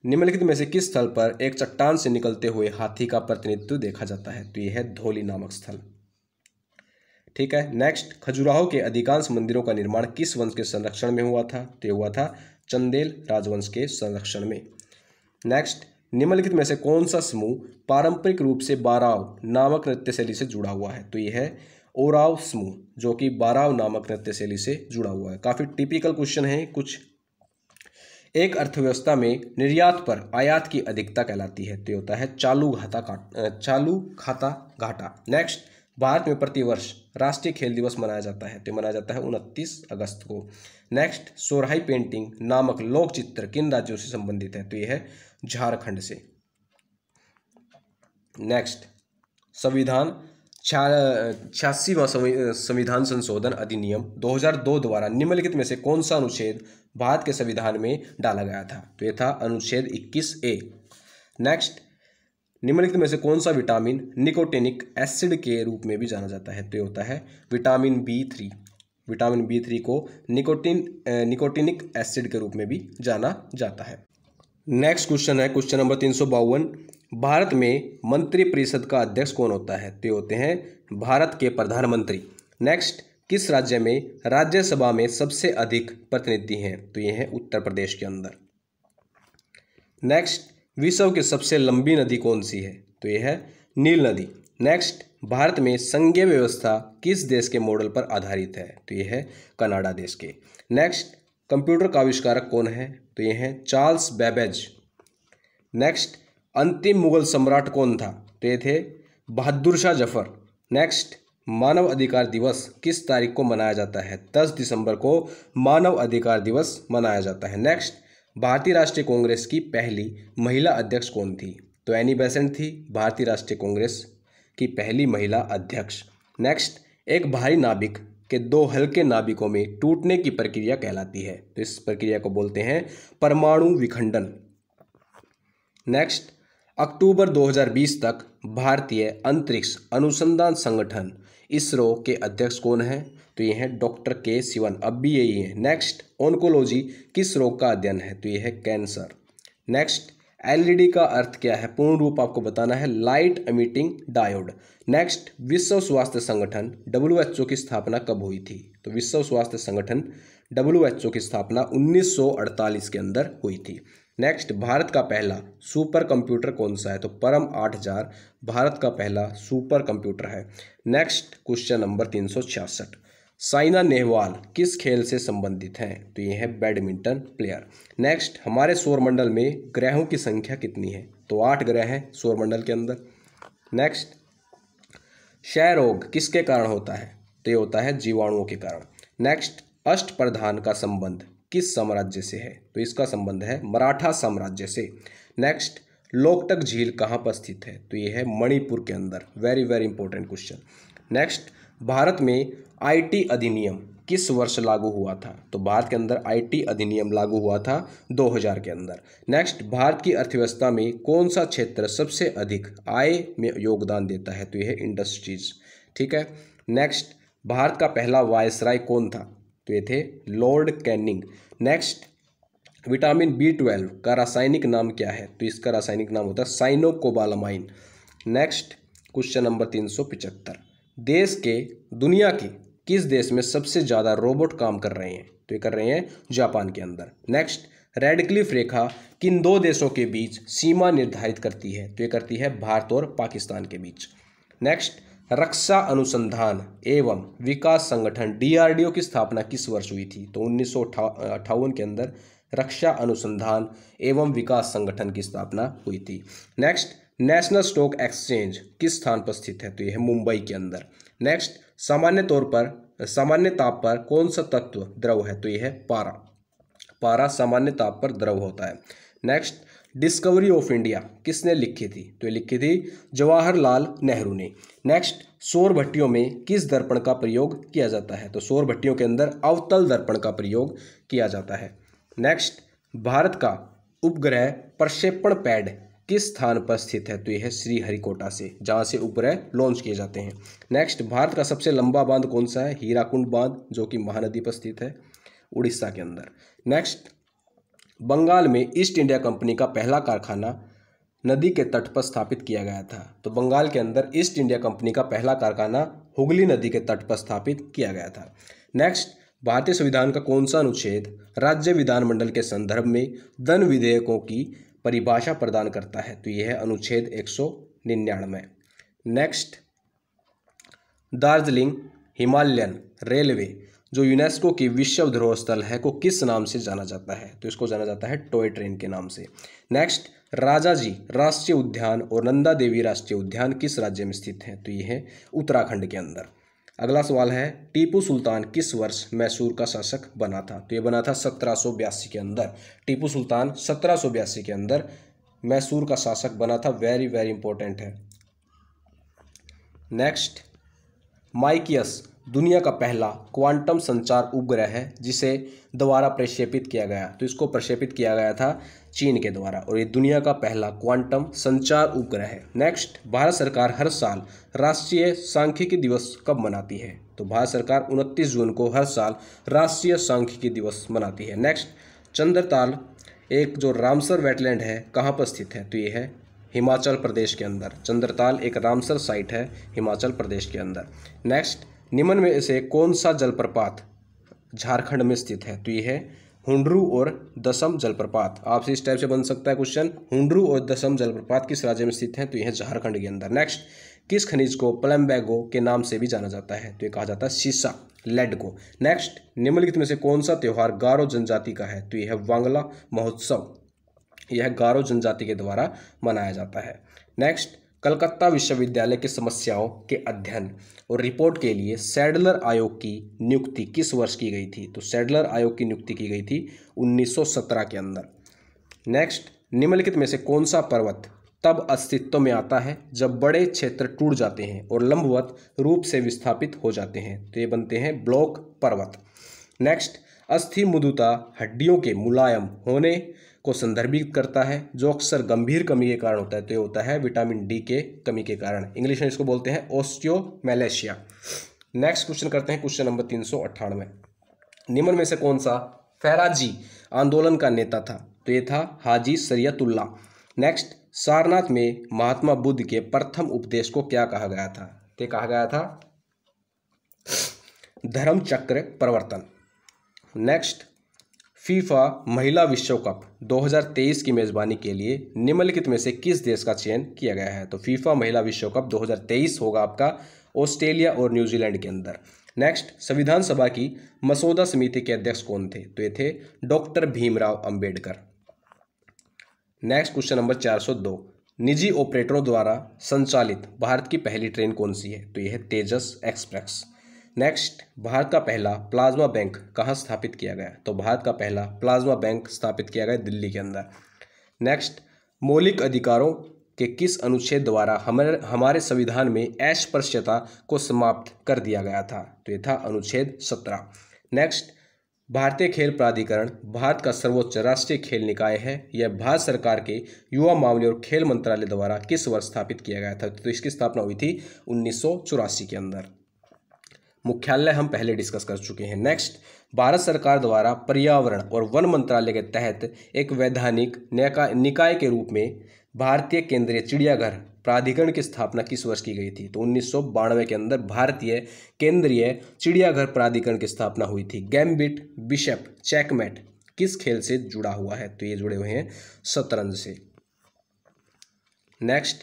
निम्नलिखित में से किस स्थल पर एक चट्टान से निकलते हुए हाथी का प्रतिनिधित्व देखा जाता है तो यह है धोली नामक स्थल ठीक है नेक्स्ट खजुराहो के अधिकांश मंदिरों का निर्माण किस वंश के संरक्षण में हुआ था तो हुआ था चंदेल राजवंश के संरक्षण में नेक्स्ट निम्नलिखित में से कौन सा समूह पारंपरिक रूप से बाराव नामक नृत्य शैली से जुड़ा हुआ है तो यह है ओराव समूह जो कि बाराव नामक नृत्य शैली से जुड़ा हुआ है काफ़ी टिपिकल क्वेश्चन है कुछ एक अर्थव्यवस्था में निर्यात पर आयात की अधिकता कहलाती है तो होता है चालू घाटा चालू खाता घाटा नेक्स्ट भारत में प्रतिवर्ष राष्ट्रीय खेल दिवस मनाया जाता है तो मनाया जाता है उनतीस अगस्त को नेक्स्ट सोरहाई पेंटिंग नामक लोक चित्र किन राज्यों से संबंधित है तो यह है झारखंड से नेक्स्ट संविधान छियासीवा संविधान संशोधन अधिनियम 2002 द्वारा निम्नलिखित में से कौन सा अनुच्छेद भारत के संविधान में डाला गया था तो यह था अनुच्छेद 21 ए नेक्स्ट निम्नलिखित में से कौन सा विटामिन निकोटेनिक एसिड के रूप में भी जाना जाता है तो ये होता है vitamin B three vitamin B three को निकोटिन निकोटिनिक एसिड के रूप में भी जाना जाता है नेक्स्ट क्वेश्चन है क्वेश्चन नंबर तीन सौ बावन भारत में मंत्रिपरिषद का अध्यक्ष कौन होता है तो होते हैं भारत के प्रधानमंत्री नेक्स्ट किस राज्य में राज्यसभा में सबसे अधिक प्रतिनिधि हैं तो ये हैं उत्तर प्रदेश के अंदर नेक्स्ट विश्व की सबसे लंबी नदी कौन सी है तो यह है नील नदी नेक्स्ट भारत में संघीय व्यवस्था किस देश के मॉडल पर आधारित है तो यह है कनाडा देश के नेक्स्ट कंप्यूटर का आविष्कारक कौन है तो ये है चार्ल्स बेबेज नेक्स्ट अंतिम मुगल सम्राट कौन था तो ये थे बहादुर शाह जफर नेक्स्ट मानव अधिकार दिवस किस तारीख को मनाया जाता है दस दिसंबर को मानव अधिकार दिवस मनाया जाता है नेक्स्ट भारतीय राष्ट्रीय कांग्रेस की पहली महिला अध्यक्ष कौन थी तो एनी बेसेंट थी भारतीय राष्ट्रीय कांग्रेस की पहली महिला अध्यक्ष नेक्स्ट एक भारी नाभिक के दो हल्के नाभिकों में टूटने की प्रक्रिया कहलाती है तो इस प्रक्रिया को बोलते हैं परमाणु विखंडन नेक्स्ट अक्टूबर 2020 तक भारतीय अंतरिक्ष अनुसंधान संगठन इसरो के अध्यक्ष कौन है तो ये है डॉक्टर के सिवन अब भी यही है नेक्स्ट ओनकोलॉजी किस रोग का अध्ययन है तो ये है कैंसर नेक्स्ट एलईडी का अर्थ क्या है पूर्ण रूप आपको बताना है लाइट अमिटिंग डायोड नेक्स्ट विश्व स्वास्थ्य संगठन डब्ल्यू की स्थापना कब हुई थी तो विश्व स्वास्थ्य संगठन डब्ल्यू की स्थापना 1948 के अंदर हुई थी नेक्स्ट भारत का पहला सुपर कंप्यूटर कौन सा है तो परम 8000 भारत का पहला सुपर कंप्यूटर है नेक्स्ट क्वेश्चन नंबर तीन साइना नेहवाल किस खेल से संबंधित हैं तो ये है बैडमिंटन प्लेयर नेक्स्ट हमारे सौरमंडल में ग्रहों की संख्या कितनी है तो आठ ग्रह हैं सौरमंडल के अंदर नेक्स्ट क्षय रोग किसके कारण होता है तो ये होता है जीवाणुओं के कारण नेक्स्ट अष्ट प्रधान का संबंध किस साम्राज्य से है तो इसका संबंध है मराठा साम्राज्य से नेक्स्ट लोकटक झील कहाँ पर स्थित है तो ये है मणिपुर के अंदर very very important question next Bharat में आईटी अधिनियम किस वर्ष लागू हुआ था तो भारत के अंदर आईटी अधिनियम लागू हुआ था 2000 के अंदर नेक्स्ट भारत की अर्थव्यवस्था में कौन सा क्षेत्र सबसे अधिक आय में योगदान देता है तो यह इंडस्ट्रीज ठीक है नेक्स्ट भारत का पहला वायसराय कौन था तो ये थे Lord Canning next vitamin B twelve का रासायनिक नाम क्या है तो इसका रासायनिक नाम होता है साइनोकोबालामाइन नेक्स्ट क्वेश्चन नंबर तीन सौ पिचहत्तर देश के दुनिया की किस देश में सबसे ज़्यादा रोबोट काम कर रहे हैं तो ये कर रहे हैं जापान के अंदर नेक्स्ट रेडक्लिफ रेखा किन दो देशों के बीच सीमा निर्धारित करती है तो ये करती है भारत और पाकिस्तान के बीच नेक्स्ट रक्षा अनुसंधान एवं विकास संगठन डीआरडीओ की स्थापना किस वर्ष हुई थी तो उन्नीस के अंदर रक्षा अनुसंधान एवं विकास संगठन की स्थापना हुई थी नेक्स्ट नेशनल स्टॉक एक्सचेंज किस स्थान पर स्थित है तो यह मुंबई के अंदर नेक्स्ट सामान्य तौर पर सामान्य ताप पर कौन सा तत्व द्रव है तो यह है पारा पारा सामान्य ताप पर द्रव होता है नेक्स्ट डिस्कवरी ऑफ इंडिया किसने लिखी थी तो ये लिखी थी जवाहरलाल नेहरू ने नेक्स्ट सौर भट्टियों में किस दर्पण का प्रयोग किया जाता है तो सौर भट्टियों के अंदर अवतल दर्पण का प्रयोग किया जाता है नेक्स्ट भारत का उपग्रह प्रक्षेपण पैड किस स्थान पर स्थित है तो यह श्रीहरिकोटा से जहाँ से उपग्रह लॉन्च किए जाते हैं नेक्स्ट भारत का सबसे लंबा बांध कौन सा है हीराकुंड बांध जो कि महानदी पर स्थित है उड़ीसा के अंदर नेक्स्ट बंगाल में ईस्ट इंडिया कंपनी का पहला कारखाना नदी के तट पर स्थापित किया गया था तो बंगाल के अंदर ईस्ट इंडिया कंपनी का पहला कारखाना हुगली नदी के तट पर स्थापित किया गया था नेक्स्ट भारतीय संविधान का कौन सा अनुच्छेद राज्य विधानमंडल के संदर्भ में धन विधेयकों की परिभाषा प्रदान करता है तो यह है अनुच्छेद एक सौ निन्यानवे नेक्स्ट दार्जिलिंग हिमालयन रेलवे जो यूनेस्को की विश्व धरोहर स्थल है को किस नाम से जाना जाता है तो इसको जाना जाता है टॉय ट्रेन के नाम से नेक्स्ट राजा जी राष्ट्रीय उद्यान और नंदा देवी राष्ट्रीय उद्यान किस राज्य में स्थित हैं तो ये है उत्तराखंड के अंदर अगला सवाल है टीपू सुल्तान किस वर्ष मैसूर का शासक बना था तो ये बना था सत्रह के अंदर टीपू सुल्तान सत्रह के अंदर मैसूर का शासक बना था वेरी वेरी इंपॉर्टेंट है नेक्स्ट माइकियस दुनिया का पहला क्वांटम संचार उपग्रह है जिसे द्वारा प्रक्षेपित किया गया तो इसको प्रक्षेपित किया गया था चीन के द्वारा और ये दुनिया का पहला क्वांटम संचार उपग्रह है नेक्स्ट भारत सरकार हर साल राष्ट्रीय सांख्यिकी दिवस कब मनाती है तो भारत सरकार 29 जून को हर साल राष्ट्रीय सांख्यिकी दिवस मनाती है नेक्स्ट चंद्रताल एक जो रामसर वेटलैंड है कहाँ पर स्थित है तो ये है हिमाचल प्रदेश के अंदर चंद्रताल एक रामसर साइट है हिमाचल प्रदेश के अंदर नेक्स्ट निम्न में से कौन सा जलप्रपात झारखंड में स्थित है तो ये है हुंडरू और दसम जलप्रपात आपसे इस टाइप से बन सकता है क्वेश्चन हुंडरू और दसम जलप्रपात किस राज्य में स्थित है तो यह झारखंड के अंदर नेक्स्ट किस खनिज को प्लम्बैगो के नाम से भी जाना जाता है तो ये कहा जाता है शीशा लेड को नेक्स्ट निम्नलिखित में से कौन सा त्यौहार गारो जनजाति का है तो यह है वांगला महोत्सव यह गारो जनजाति के द्वारा मनाया जाता है नेक्स्ट कलकत्ता विश्वविद्यालय की समस्याओं के अध्ययन और रिपोर्ट के लिए सैडलर आयोग की नियुक्ति किस वर्ष की गई थी तो सैडलर आयोग की नियुक्ति की गई थी 1917 के अंदर नेक्स्ट निम्नलिखित में से कौन सा पर्वत तब अस्तित्व में आता है जब बड़े क्षेत्र टूट जाते हैं और लंबवत रूप से विस्थापित हो जाते हैं तो ये बनते हैं ब्लॉक पर्वत नेक्स्ट अस्थि मुदुता हड्डियों के मुलायम होने को संदर्भित करता है जो अक्सर गंभीर कमी के कारण होता है तो ये होता है विटामिन डी के कमी के कारण इंग्लिश में इसको बोलते हैं ओस्टियोमेलेशिया नेक्स्ट क्वेश्चन करते हैं क्वेश्चन नंबर तीन सौ अट्ठानवे निम्न में से कौन सा फैराजी आंदोलन का नेता था तो ये था हाजी सरियतुल्ला नेक्स्ट सारनाथ में महात्मा बुद्ध के प्रथम उपदेश को क्या कहा गया था तो कहा गया था धर्म चक्र प्रवर्तन नेक्स्ट फीफा महिला विश्व कप 2023 की मेज़बानी के लिए निम्नलिखित में से किस देश का चयन किया गया है तो फीफा महिला विश्व कप 2023 होगा आपका ऑस्ट्रेलिया और न्यूजीलैंड के अंदर नेक्स्ट संविधान सभा की मसौदा समिति के अध्यक्ष कौन थे तो ये थे doctor Bhimrao Ambedkar next question number 402 निजी ऑपरेटरों द्वारा संचालित भारत की पहली ट्रेन कौन सी है तो यह है तेजस एक्सप्रेस नेक्स्ट भारत का पहला प्लाज्मा बैंक कहाँ स्थापित किया गया तो भारत का पहला प्लाज्मा बैंक स्थापित किया गया दिल्ली के अंदर नेक्स्ट मौलिक अधिकारों के किस अनुच्छेद द्वारा हमारे हमारे संविधान में अस्पृश्यता को समाप्त कर दिया गया था तो ये था अनुच्छेद सत्रह नेक्स्ट भारतीय खेल प्राधिकरण भारत का सर्वोच्च राष्ट्रीय खेल निकाय है यह भारत सरकार के युवा मामले और खेल मंत्रालय द्वारा किस वर्ष स्थापित किया गया था तो इसकी स्थापना हुई थी उन्नीस के अंदर मुख्यालय हम पहले डिस्कस कर चुके हैं नेक्स्ट भारत सरकार द्वारा पर्यावरण और वन मंत्रालय के तहत एक वैधानिक निकाय के रूप में भारतीय केंद्रीय चिड़ियाघर प्राधिकरण की स्थापना किस वर्ष की गई थी तो उन्नीस के अंदर भारतीय केंद्रीय चिड़ियाघर प्राधिकरण की स्थापना हुई थी गैम्बिट बिशप चेकमेट किस खेल से जुड़ा हुआ है तो ये जुड़े हुए हैं शतरंज से नेक्स्ट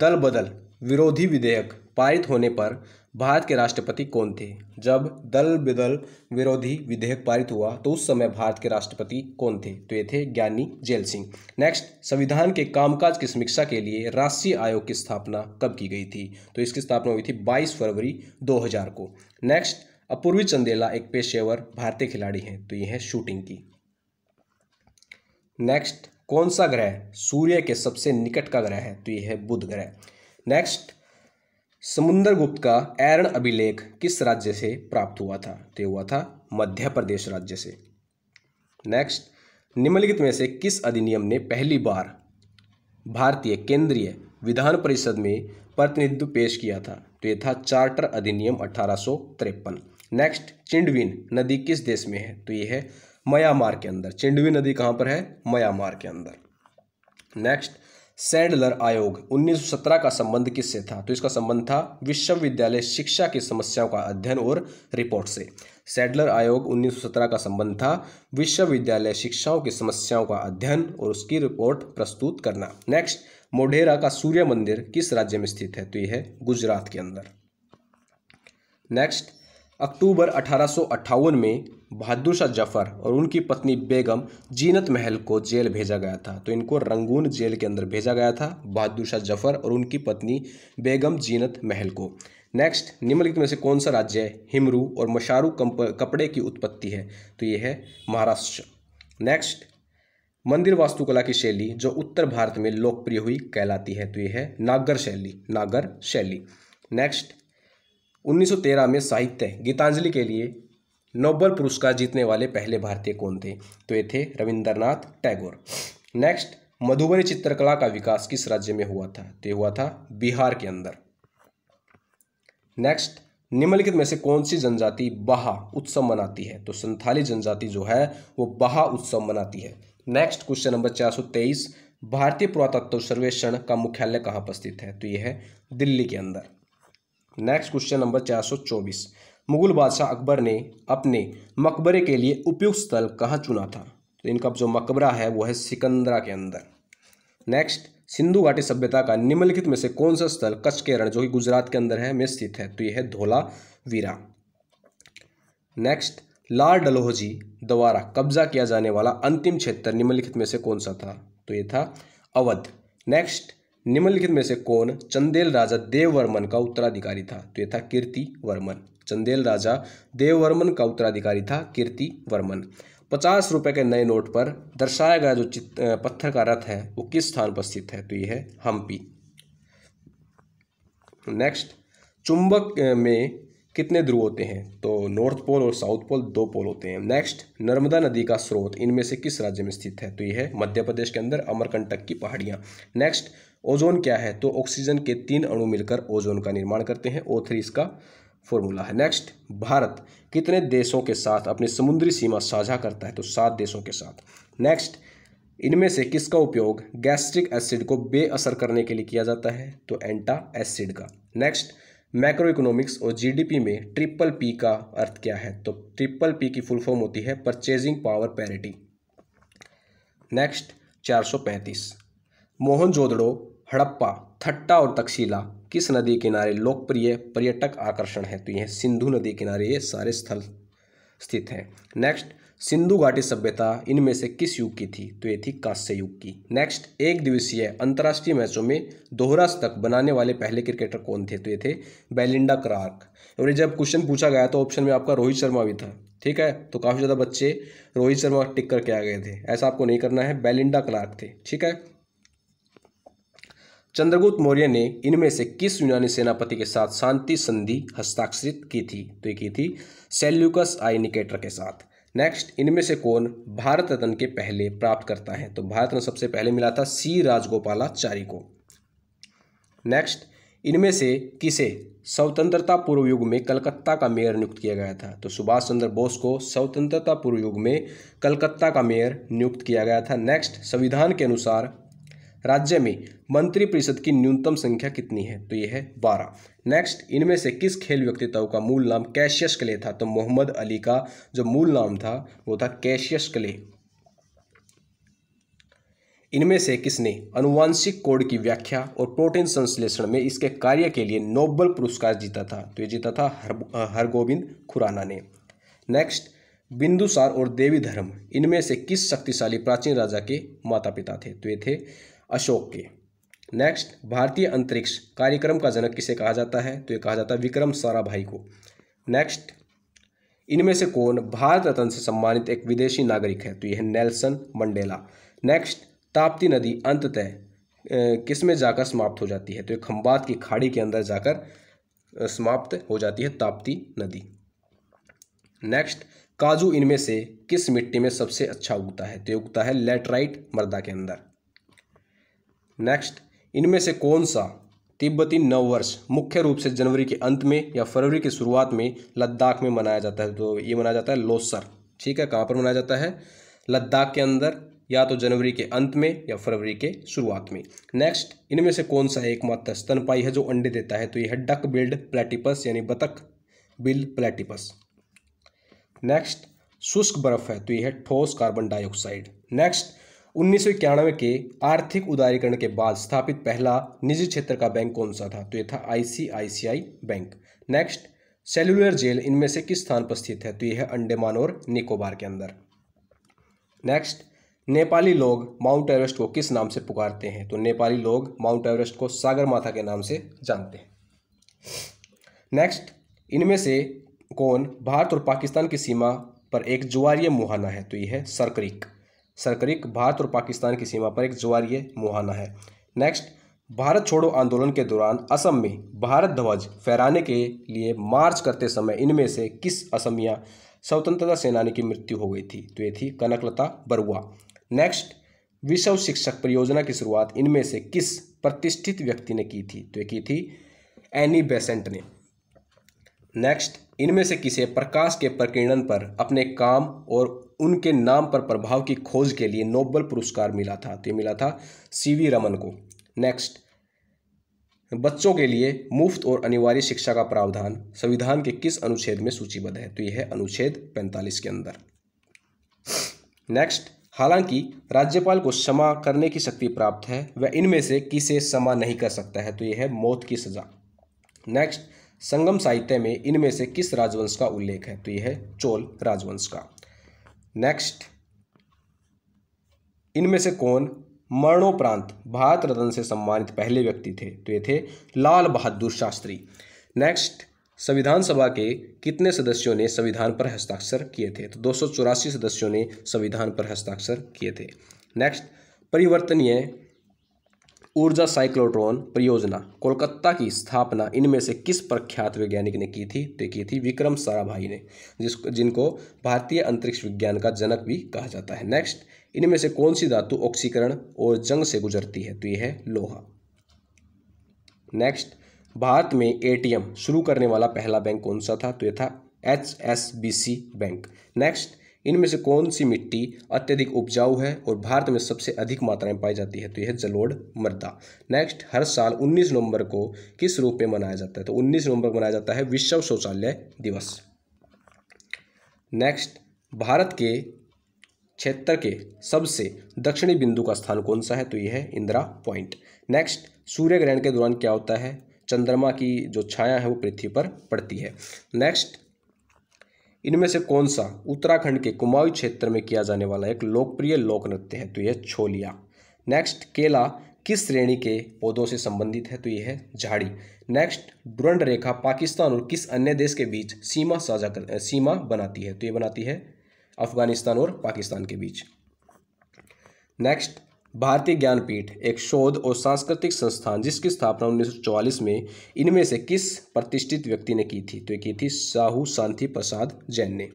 दल बदल विरोधी विधेयक पारित होने पर भारत के राष्ट्रपति कौन थे जब दल बिदल विरोधी विधेयक पारित हुआ तो उस समय भारत के राष्ट्रपति कौन थे तो ये थे ज्ञानी जेल सिंह नेक्स्ट संविधान के कामकाज की समीक्षा के लिए राष्ट्रीय आयोग की स्थापना कब की गई थी तो इसकी स्थापना हुई थी 22 फरवरी 2000 को नेक्स्ट अपूर्वी चंदेला एक पेशेवर भारतीय खिलाड़ी हैं तो ये है शूटिंग की नेक्स्ट कौन सा ग्रह सूर्य के सबसे निकट का ग्रह है तो यह है बुध ग्रह नेक्स्ट समुंदर गुप्त का एरन अभिलेख किस राज्य से प्राप्त हुआ था तो हुआ था मध्य प्रदेश राज्य से नेक्स्ट निम्नलिखित में से किस अधिनियम ने पहली बार भारतीय केंद्रीय विधान परिषद में प्रतिनिधित्व पेश किया था तो यह था चार्टर अधिनियम अठारह नेक्स्ट चिंडवीन नदी किस देश में है तो यह है म्यांमार के अंदर चिंडवीन नदी कहां पर है म्यांमार के अंदर नेक्स्ट सैडलर आयोग 1917 का संबंध किससे था तो इसका संबंध था विश्वविद्यालय शिक्षा की समस्याओं का अध्ययन और रिपोर्ट से सैडलर आयोग 1917 का संबंध था विश्वविद्यालय शिक्षाओं की समस्याओं का अध्ययन और उसकी रिपोर्ट प्रस्तुत करना नेक्स्ट मोढेरा का सूर्य मंदिर किस राज्य में स्थित है तो यह है गुजरात के अंदर नेक्स्ट अक्टूबर अठारह में बहादुर शाह जफर और उनकी पत्नी बेगम जीनत महल को जेल भेजा गया था तो इनको रंगून जेल के अंदर भेजा गया था बहादुर शाह जफर और उनकी पत्नी बेगम जीनत महल को नेक्स्ट निम्नलिखित में से कौन सा राज्य है हिमरू और मशारू कपड़े की उत्पत्ति है तो ये है महाराष्ट्र नेक्स्ट मंदिर वास्तुकला की शैली जो उत्तर भारत में लोकप्रिय हुई कहलाती है तो ये है नागर शैली नागर शैली नेक्स्ट 1913 में साहित्य गीतांजलि के लिए नोबल पुरस्कार जीतने वाले पहले भारतीय कौन थे तो ये थे रविंद्रनाथ टैगोर नेक्स्ट मधुबनी चित्रकला का विकास किस राज्य में हुआ था तो हुआ था बिहार के अंदर नेक्स्ट निम्नलिखित में से कौन सी जनजाति बहा उत्सव मनाती है तो संथाली जनजाति जो है वो बहा उत्सव मनाती है नेक्स्ट क्वेश्चन नंबर चार सौ तेईस भारतीय पुरातत्व सर्वेक्षण का मुख्यालय कहाँ उपस्थित है तो यह है दिल्ली के अंदर नेक्स्ट क्वेश्चन नंबर चार सौ चौबीस मुगल बादशाह अकबर ने अपने मकबरे के लिए उपयुक्त स्थल कहाँ चुना था तो इनका जो मकबरा है वो है सिकंदरा के अंदर नेक्स्ट सिंधु घाटी सभ्यता का निम्नलिखित में से कौन सा स्थल कच्छ के रण जो कि गुजरात के अंदर है में स्थित है तो यह है धोला वीरा नेक्स्ट लाल डलोहजी द्वारा कब्जा किया जाने वाला अंतिम क्षेत्र निम्नलिखित में से कौन सा था तो ये था अवध नेक्स्ट निम्नलिखित में से कौन चंदेल राजा देववर्मन का उत्तराधिकारी था तो ये था कीर्ति वर्मन चंदेल राजा देववर्मन का उत्तराधिकारी था कीर्ति वर्मन पचास रुपए के नए नोट पर दर्शाया गया जो पत्थर का रथ है वो किस स्थान पर स्थित है तो यह है हम्पी नेक्स्ट चुंबक में कितने ध्रुव होते हैं तो नॉर्थ पोल और साउथ पोल दो पोल होते हैं नेक्स्ट नर्मदा नदी का स्रोत इनमें से किस राज्य में स्थित है तो यह है मध्य प्रदेश के अंदर अमरकंटक की पहाड़ियाँ नेक्स्ट ओजोन क्या है तो ऑक्सीजन के तीन अणु मिलकर ओजोन का निर्माण करते हैं ओ थ्री इसका फॉर्मूला है नेक्स्ट भारत कितने देशों के साथ अपनी समुद्री सीमा साझा करता है तो सात देशों के साथ नेक्स्ट इनमें से किसका उपयोग गैस्ट्रिक एसिड को बेअसर करने के लिए किया जाता है तो एंटा एसिड का नेक्स्ट मैक्रो इकोनॉमिक्स और जीडीपी में ट्रिपल पी का अर्थ क्या है तो ट्रिपल पी की फुल फॉर्म होती है परचेजिंग पावर पैरिटी नेक्स्ट चार पैंतीस मोहनजोदड़ो हड़प्पा थट्टा और तक्षशिला किस नदी किनारे लोकप्रिय पर्यटक आकर्षण है तो यह सिंधु नदी किनारे ये सारे स्थल स्थित हैं नेक्स्ट सिंधु घाटी सभ्यता इनमें से किस युग की थी तो ये थी कांस्य युग की नेक्स्ट एक दिवसीय अंतर्राष्ट्रीय मैचों में दोहरा शतक बनाने वाले पहले क्रिकेटर कौन थे तो ये थे बेलिंडा क्रार्क और जब क्वेश्चन पूछा गया तो ऑप्शन में आपका रोहित शर्मा भी था ठीक है तो काफ़ी ज़्यादा बच्चे रोहित शर्मा टिक करके आ गए थे ऐसा आपको नहीं करना है बेलिंडा क्लार्क थे ठीक है चंद्रगुप्त मौर्य ने इनमें से किस यूनानी सेनापति के साथ शांति संधि हस्ताक्षरित की थी तो ये की थी सेल्यूकस आई निकेटर के साथ नेक्स्ट इनमें से कौन भारत रत्न के पहले प्राप्त करता है तो भारत रत्न सबसे पहले मिला था सी राजगोपालाचारी को नेक्स्ट इनमें से किसे स्वतंत्रता पूर्व युग में कलकत्ता का मेयर नियुक्त किया गया था तो सुभाष चंद्र बोस को स्वतंत्रता पूर्व युग में कलकत्ता का मेयर नियुक्त किया गया था नेक्स्ट संविधान के अनुसार राज्य में मंत्रिपरिषद की न्यूनतम संख्या कितनी है तो यह है बारह नेक्स्ट इनमें से किस खेल व्यक्तित्व का मूल नाम कैशियस क्ले था तो मोहम्मद अली का जो मूल नाम था वो था कैशियस क्ले इनमें से किसने अनुवांशिक कोड की व्याख्या और प्रोटीन संश्लेषण में इसके कार्य के लिए नोबल पुरस्कार जीता था तो ये जीता था हर हरगोविंद खुराना ने नेक्स्ट बिंदुसार और देवी धर्म इनमें से किस शक्तिशाली प्राचीन राजा के माता पिता थे तो ये थे अशोक के नेक्स्ट भारतीय अंतरिक्ष कार्यक्रम का जनक किसे कहा जाता है तो ये कहा जाता है विक्रम साराभाई को नेक्स्ट इनमें से कौन भारत रत्न से सम्मानित एक विदेशी नागरिक है तो यह नेल्सन मंडेला नेक्स्ट ताप्ती नदी अंततः किस में जाकर समाप्त हो जाती है तो एक खम्बात की खाड़ी के अंदर जाकर समाप्त हो जाती है ताप्ती नदी नेक्स्ट काजू इनमें से किस मिट्टी में सबसे अच्छा उगता है तो ये उगता है लेटराइट मृदा के अंदर नेक्स्ट इनमें से कौन सा तिब्बती नववर्ष मुख्य रूप से जनवरी के अंत में या फरवरी की शुरुआत में लद्दाख में मनाया जाता है तो ये मनाया जाता है लोसर ठीक है कहाँ पर मनाया जाता है लद्दाख के अंदर या तो जनवरी के अंत में या फरवरी के शुरुआत में नेक्स्ट इनमें से कौन सा एकमात्र स्तनपाई है जो अंडे देता है तो यह डक बिल्ड प्लेटिपस यानी बतख बिल प्लेटिपस नेक्स्ट शुष्क बर्फ है तो यह ठोस कार्बन डाइऑक्साइड नेक्स्ट उन्नीस के आर्थिक उदारीकरण के बाद स्थापित पहला निजी क्षेत्र का बैंक कौन सा था तो यह था ICICI bank next cellular jail इनमें से किस स्थान पर स्थित है तो यह है अंडेमान और निकोबार के अंदर नेक्स्ट नेपाली लोग माउंट एवरेस्ट को किस नाम से पुकारते हैं तो नेपाली लोग माउंट एवरेस्ट को सागर माथा के नाम से जानते हैं नेक्स्ट इनमें से कौन भारत और पाकिस्तान की सीमा पर एक ज्वारीय मुहाना है तो यह है सरकरीक भारत और पाकिस्तान की सीमा पर एक ज्वारीय मुहाना है नेक्स्ट भारत छोड़ो आंदोलन के दौरान असम में भारत ध्वज फहराने के लिए मार्च करते समय इनमें से किस असमिया स्वतंत्रता सेनानी की मृत्यु हो गई थी तो ये थी कनकलता बरुआ नेक्स्ट विश्व शिक्षक परियोजना की शुरुआत इनमें से किस प्रतिष्ठित व्यक्ति ने की थी तो ये की थी एनी बेसेंट ने नेक्स्ट इनमें से किसे प्रकाश के प्रकीर्णन पर अपने काम और उनके नाम पर प्रभाव की खोज के लिए नोबल पुरस्कार मिला था तो ये मिला था सीवी रमन को नेक्स्ट बच्चों के लिए मुफ्त और अनिवार्य शिक्षा का प्रावधान संविधान के किस अनुच्छेद में सूचीबद्ध है तो यह है अनुच्छेद 45 के अंदर नेक्स्ट हालांकि राज्यपाल को क्षमा करने की शक्ति प्राप्त है वह इनमें से किसे क्षमा नहीं कर सकता है तो यह है मौत की सजा नेक्स्ट संगम साहित्य में इनमें से किस राजवंश का उल्लेख है तो यह है चोल राजवंश का नेक्स्ट इनमें से कौन मरणोपरांत भारत रत्न से सम्मानित पहले व्यक्ति थे तो ये थे लाल बहादुर शास्त्री नेक्स्ट संविधान सभा के कितने सदस्यों ने संविधान पर हस्ताक्षर किए थे तो दो सदस्यों ने संविधान पर हस्ताक्षर किए थे नेक्स्ट परिवर्तनीय ऊर्जा साइक्लोट्रॉन परियोजना कोलकाता की स्थापना इनमें से किस प्रख्यात वैज्ञानिक ने की थी तो की थी विक्रम साराभाई ने जिस जिनको भारतीय अंतरिक्ष विज्ञान का जनक भी कहा जाता है नेक्स्ट इनमें से कौन सी धातु ऑक्सीकरण और जंग से गुजरती है तो यह है लोहा नेक्स्ट भारत में ए शुरू करने वाला पहला बैंक कौन सा था तो यह था एच बैंक नेक्स्ट इनमें से कौन सी मिट्टी अत्यधिक उपजाऊ है और भारत में सबसे अधिक मात्रा में पाई जाती है तो यह जलोढ़ मृदा नेक्स्ट हर साल 19 नवंबर को किस रूप में मनाया जाता है तो 19 नवंबर को मनाया जाता है विश्व शौचालय दिवस नेक्स्ट भारत के क्षेत्र के सबसे दक्षिणी बिंदु का स्थान कौन सा है तो यह है इंदिरा पॉइंट नेक्स्ट सूर्य ग्रहण के दौरान क्या होता है चंद्रमा की जो छाया है वो पृथ्वी पर पड़ती है नेक्स्ट इनमें से कौन सा उत्तराखंड के कुमाऊं क्षेत्र में किया जाने वाला एक लोकप्रिय लोक नृत्य है तो यह छोलिया नेक्स्ट केला किस श्रेणी के पौधों से संबंधित है तो यह है झाड़ी नेक्स्ट ड्रंड रेखा पाकिस्तान और किस अन्य देश के बीच सीमा साझा कर सीमा बनाती है तो ये बनाती है अफगानिस्तान और पाकिस्तान के बीच नेक्स्ट भारतीय ज्ञानपीठ एक शोध और सांस्कृतिक संस्थान जिसकी स्थापना 1944 में इनमें से किस प्रतिष्ठित व्यक्ति ने की थी तो ये की थी साहू शांति प्रसाद जैन ने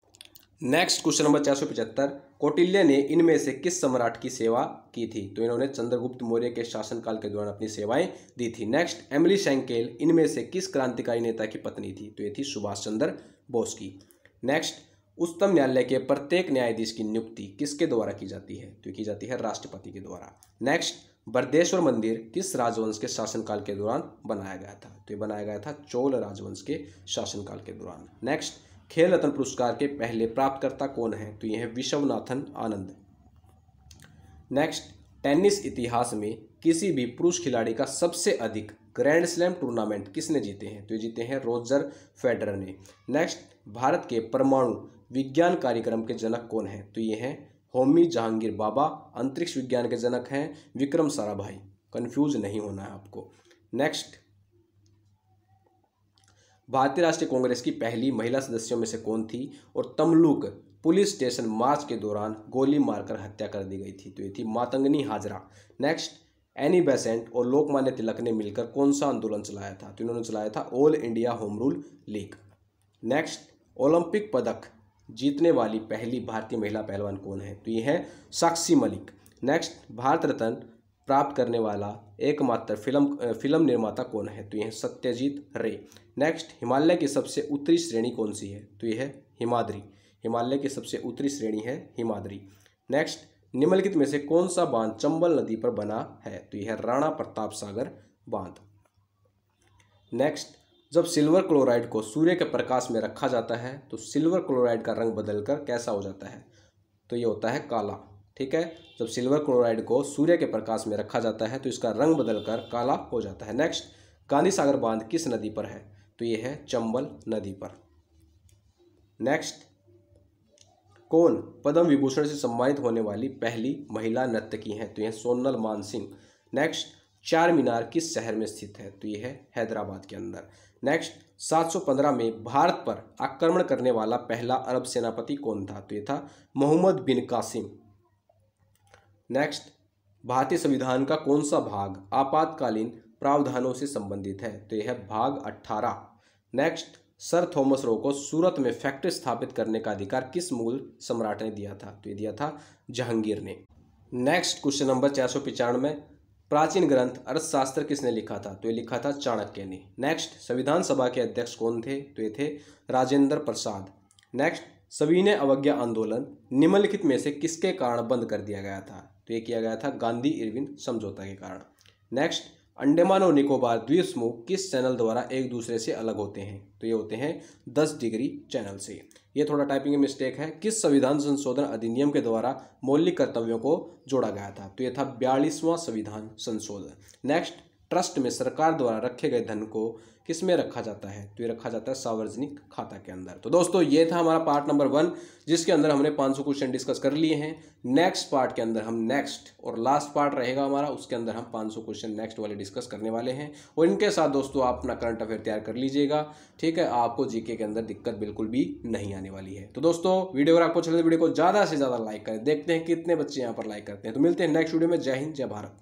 नेक्स्ट क्वेश्चन नंबर चार सौ पचहत्तर कौटिल्य ने इनमें से किस सम्राट की सेवा की थी तो इन्होंने चंद्रगुप्त मौर्य के शासनकाल के दौरान अपनी सेवाएं दी थी नेक्स्ट एमली शैंकेल इनमें से किस क्रांतिकारी नेता की पत्नी थी तो ये थी सुभाष चंद्र बोस की नेक्स्ट उच्चतम न्यायालय के प्रत्येक न्यायाधीश की नियुक्ति किसके द्वारा की जाती है तो की जाती है राष्ट्रपति के द्वारा नेक्स्ट बर्देश्वर मंदिर किस राजवंश के शासनकाल के दौरान बनाया गया था तो ये बनाया गया था चोल राजवंश के शासनकाल के दौरान नेक्स्ट खेल रत्न पुरस्कार के पहले प्राप्तकर्ता कौन है तो ये है विश्वनाथन आनंद नेक्स्ट टेनिस इतिहास में किसी भी पुरुष खिलाड़ी का सबसे अधिक ग्रैंड स्लैम टूर्नामेंट किसने जीते हैं तो ये जीते हैं रोजर फेडरर ने नेक्स्ट भारत के परमाणु विज्ञान कार्यक्रम के जनक कौन हैं तो ये हैं होमी जहांगीर बाबा अंतरिक्ष विज्ञान के जनक हैं विक्रम साराभाई कन्फ्यूज नहीं होना है आपको नेक्स्ट भारतीय राष्ट्रीय कांग्रेस की पहली महिला सदस्यों में से कौन थी और तमलुक पुलिस स्टेशन मार्च के दौरान गोली मारकर हत्या कर दी गई थी तो ये थी Matangini Hazra next Annie Besant और लोकमान्य तिलक ने मिलकर कौन सा आंदोलन चलाया था तो इन्होंने चलाया था all India home rule league next Olympic पदक जीतने वाली पहली भारतीय महिला पहलवान कौन है तो ये है साक्षी मलिक नेक्स्ट भारत रत्न प्राप्त करने वाला एकमात्र फिल्म फिल्म निर्माता कौन है तो ये है सत्यजीत रे नेक्स्ट हिमालय की सबसे उत्तरी श्रेणी कौन सी है तो ये है हिमाद्री हिमालय की सबसे उत्तरी श्रेणी है हिमाद्री नेक्स्ट निम्नलिखित में से कौन सा बांध चंबल नदी पर बना है तो यह राणा प्रताप सागर बांध नेक्स्ट जब सिल्वर क्लोराइड को सूर्य के प्रकाश में रखा जाता है तो सिल्वर क्लोराइड का रंग बदलकर कैसा हो जाता है तो ये होता है काला ठीक है जब सिल्वर क्लोराइड को सूर्य के प्रकाश में रखा जाता है तो इसका रंग बदलकर काला हो जाता है नेक्स्ट गांधी सागर बांध किस नदी पर है तो ये है चंबल नदी पर नेक्स्ट कौन पद्म विभूषण से सम्मानित होने वाली पहली महिला नर्तकी हैं तो यह सोनल मान सिंह नेक्स्ट चार मीनार किस शहर में स्थित है तो यह है हैदराबाद के अंदर नेक्स्ट 715 में भारत पर आक्रमण करने वाला पहला अरब सेनापति कौन था तो ये था मोहम्मद बिन कासिम नेक्स्ट भारतीय संविधान का कौन सा भाग आपातकालीन प्रावधानों से संबंधित है तो यह भाग 18 नेक्स्ट सर थॉमस रो को सूरत में फैक्ट्री स्थापित करने का अधिकार किस मूल सम्राट ने दिया था तो ये दिया था जहांगीर ने नेक्स्ट क्वेश्चन नंबर चार सौ पिचानवे प्राचीन ग्रंथ अर्थशास्त्र किसने लिखा था तो ये लिखा था चाणक्य ने नेक्स्ट संविधान सभा के अध्यक्ष कौन थे तो ये थे राजेंद्र प्रसाद नेक्स्ट सविनय अवज्ञा आंदोलन निम्नलिखित में से किसके कारण बंद कर दिया गया था तो ये किया गया था गांधी इरविन समझौता के कारण नेक्स्ट अंडेमान और निकोबार द्वीप समूह किस चैनल द्वारा एक दूसरे से अलग होते हैं तो ये होते हैं दस डिग्री चैनल से ये थोड़ा टाइपिंग मिस्टेक है किस संविधान संशोधन अधिनियम के द्वारा मौलिक कर्तव्यों को जोड़ा गया था तो ये था बयालीसवां संविधान संशोधन नेक्स्ट ट्रस्ट में सरकार द्वारा रखे गए धन को किस में रखा जाता है तो ये रखा जाता है सार्वजनिक खाता के अंदर तो दोस्तों ये था हमारा पार्ट नंबर वन जिसके अंदर हमने 500 क्वेश्चन डिस्कस कर लिए हैं नेक्स्ट पार्ट के अंदर हम नेक्स्ट और लास्ट पार्ट रहेगा हमारा उसके अंदर हम 500 क्वेश्चन नेक्स्ट वाले डिस्कस करने वाले हैं और इनके साथ दोस्तों आप अपना करंट अफेयर तैयार कर लीजिएगा ठीक है आपको जीके के अंदर दिक्कत बिल्कुल भी नहीं आने वाली है तो दोस्तों वीडियो अगर आपको चले वीडियो को ज़्यादा से ज़्यादा लाइक करें देखते हैं कितने बच्चे यहाँ पर लाइक करते हैं तो मिलते हैं नेक्स्ट वीडियो में जय हिंद जय भारत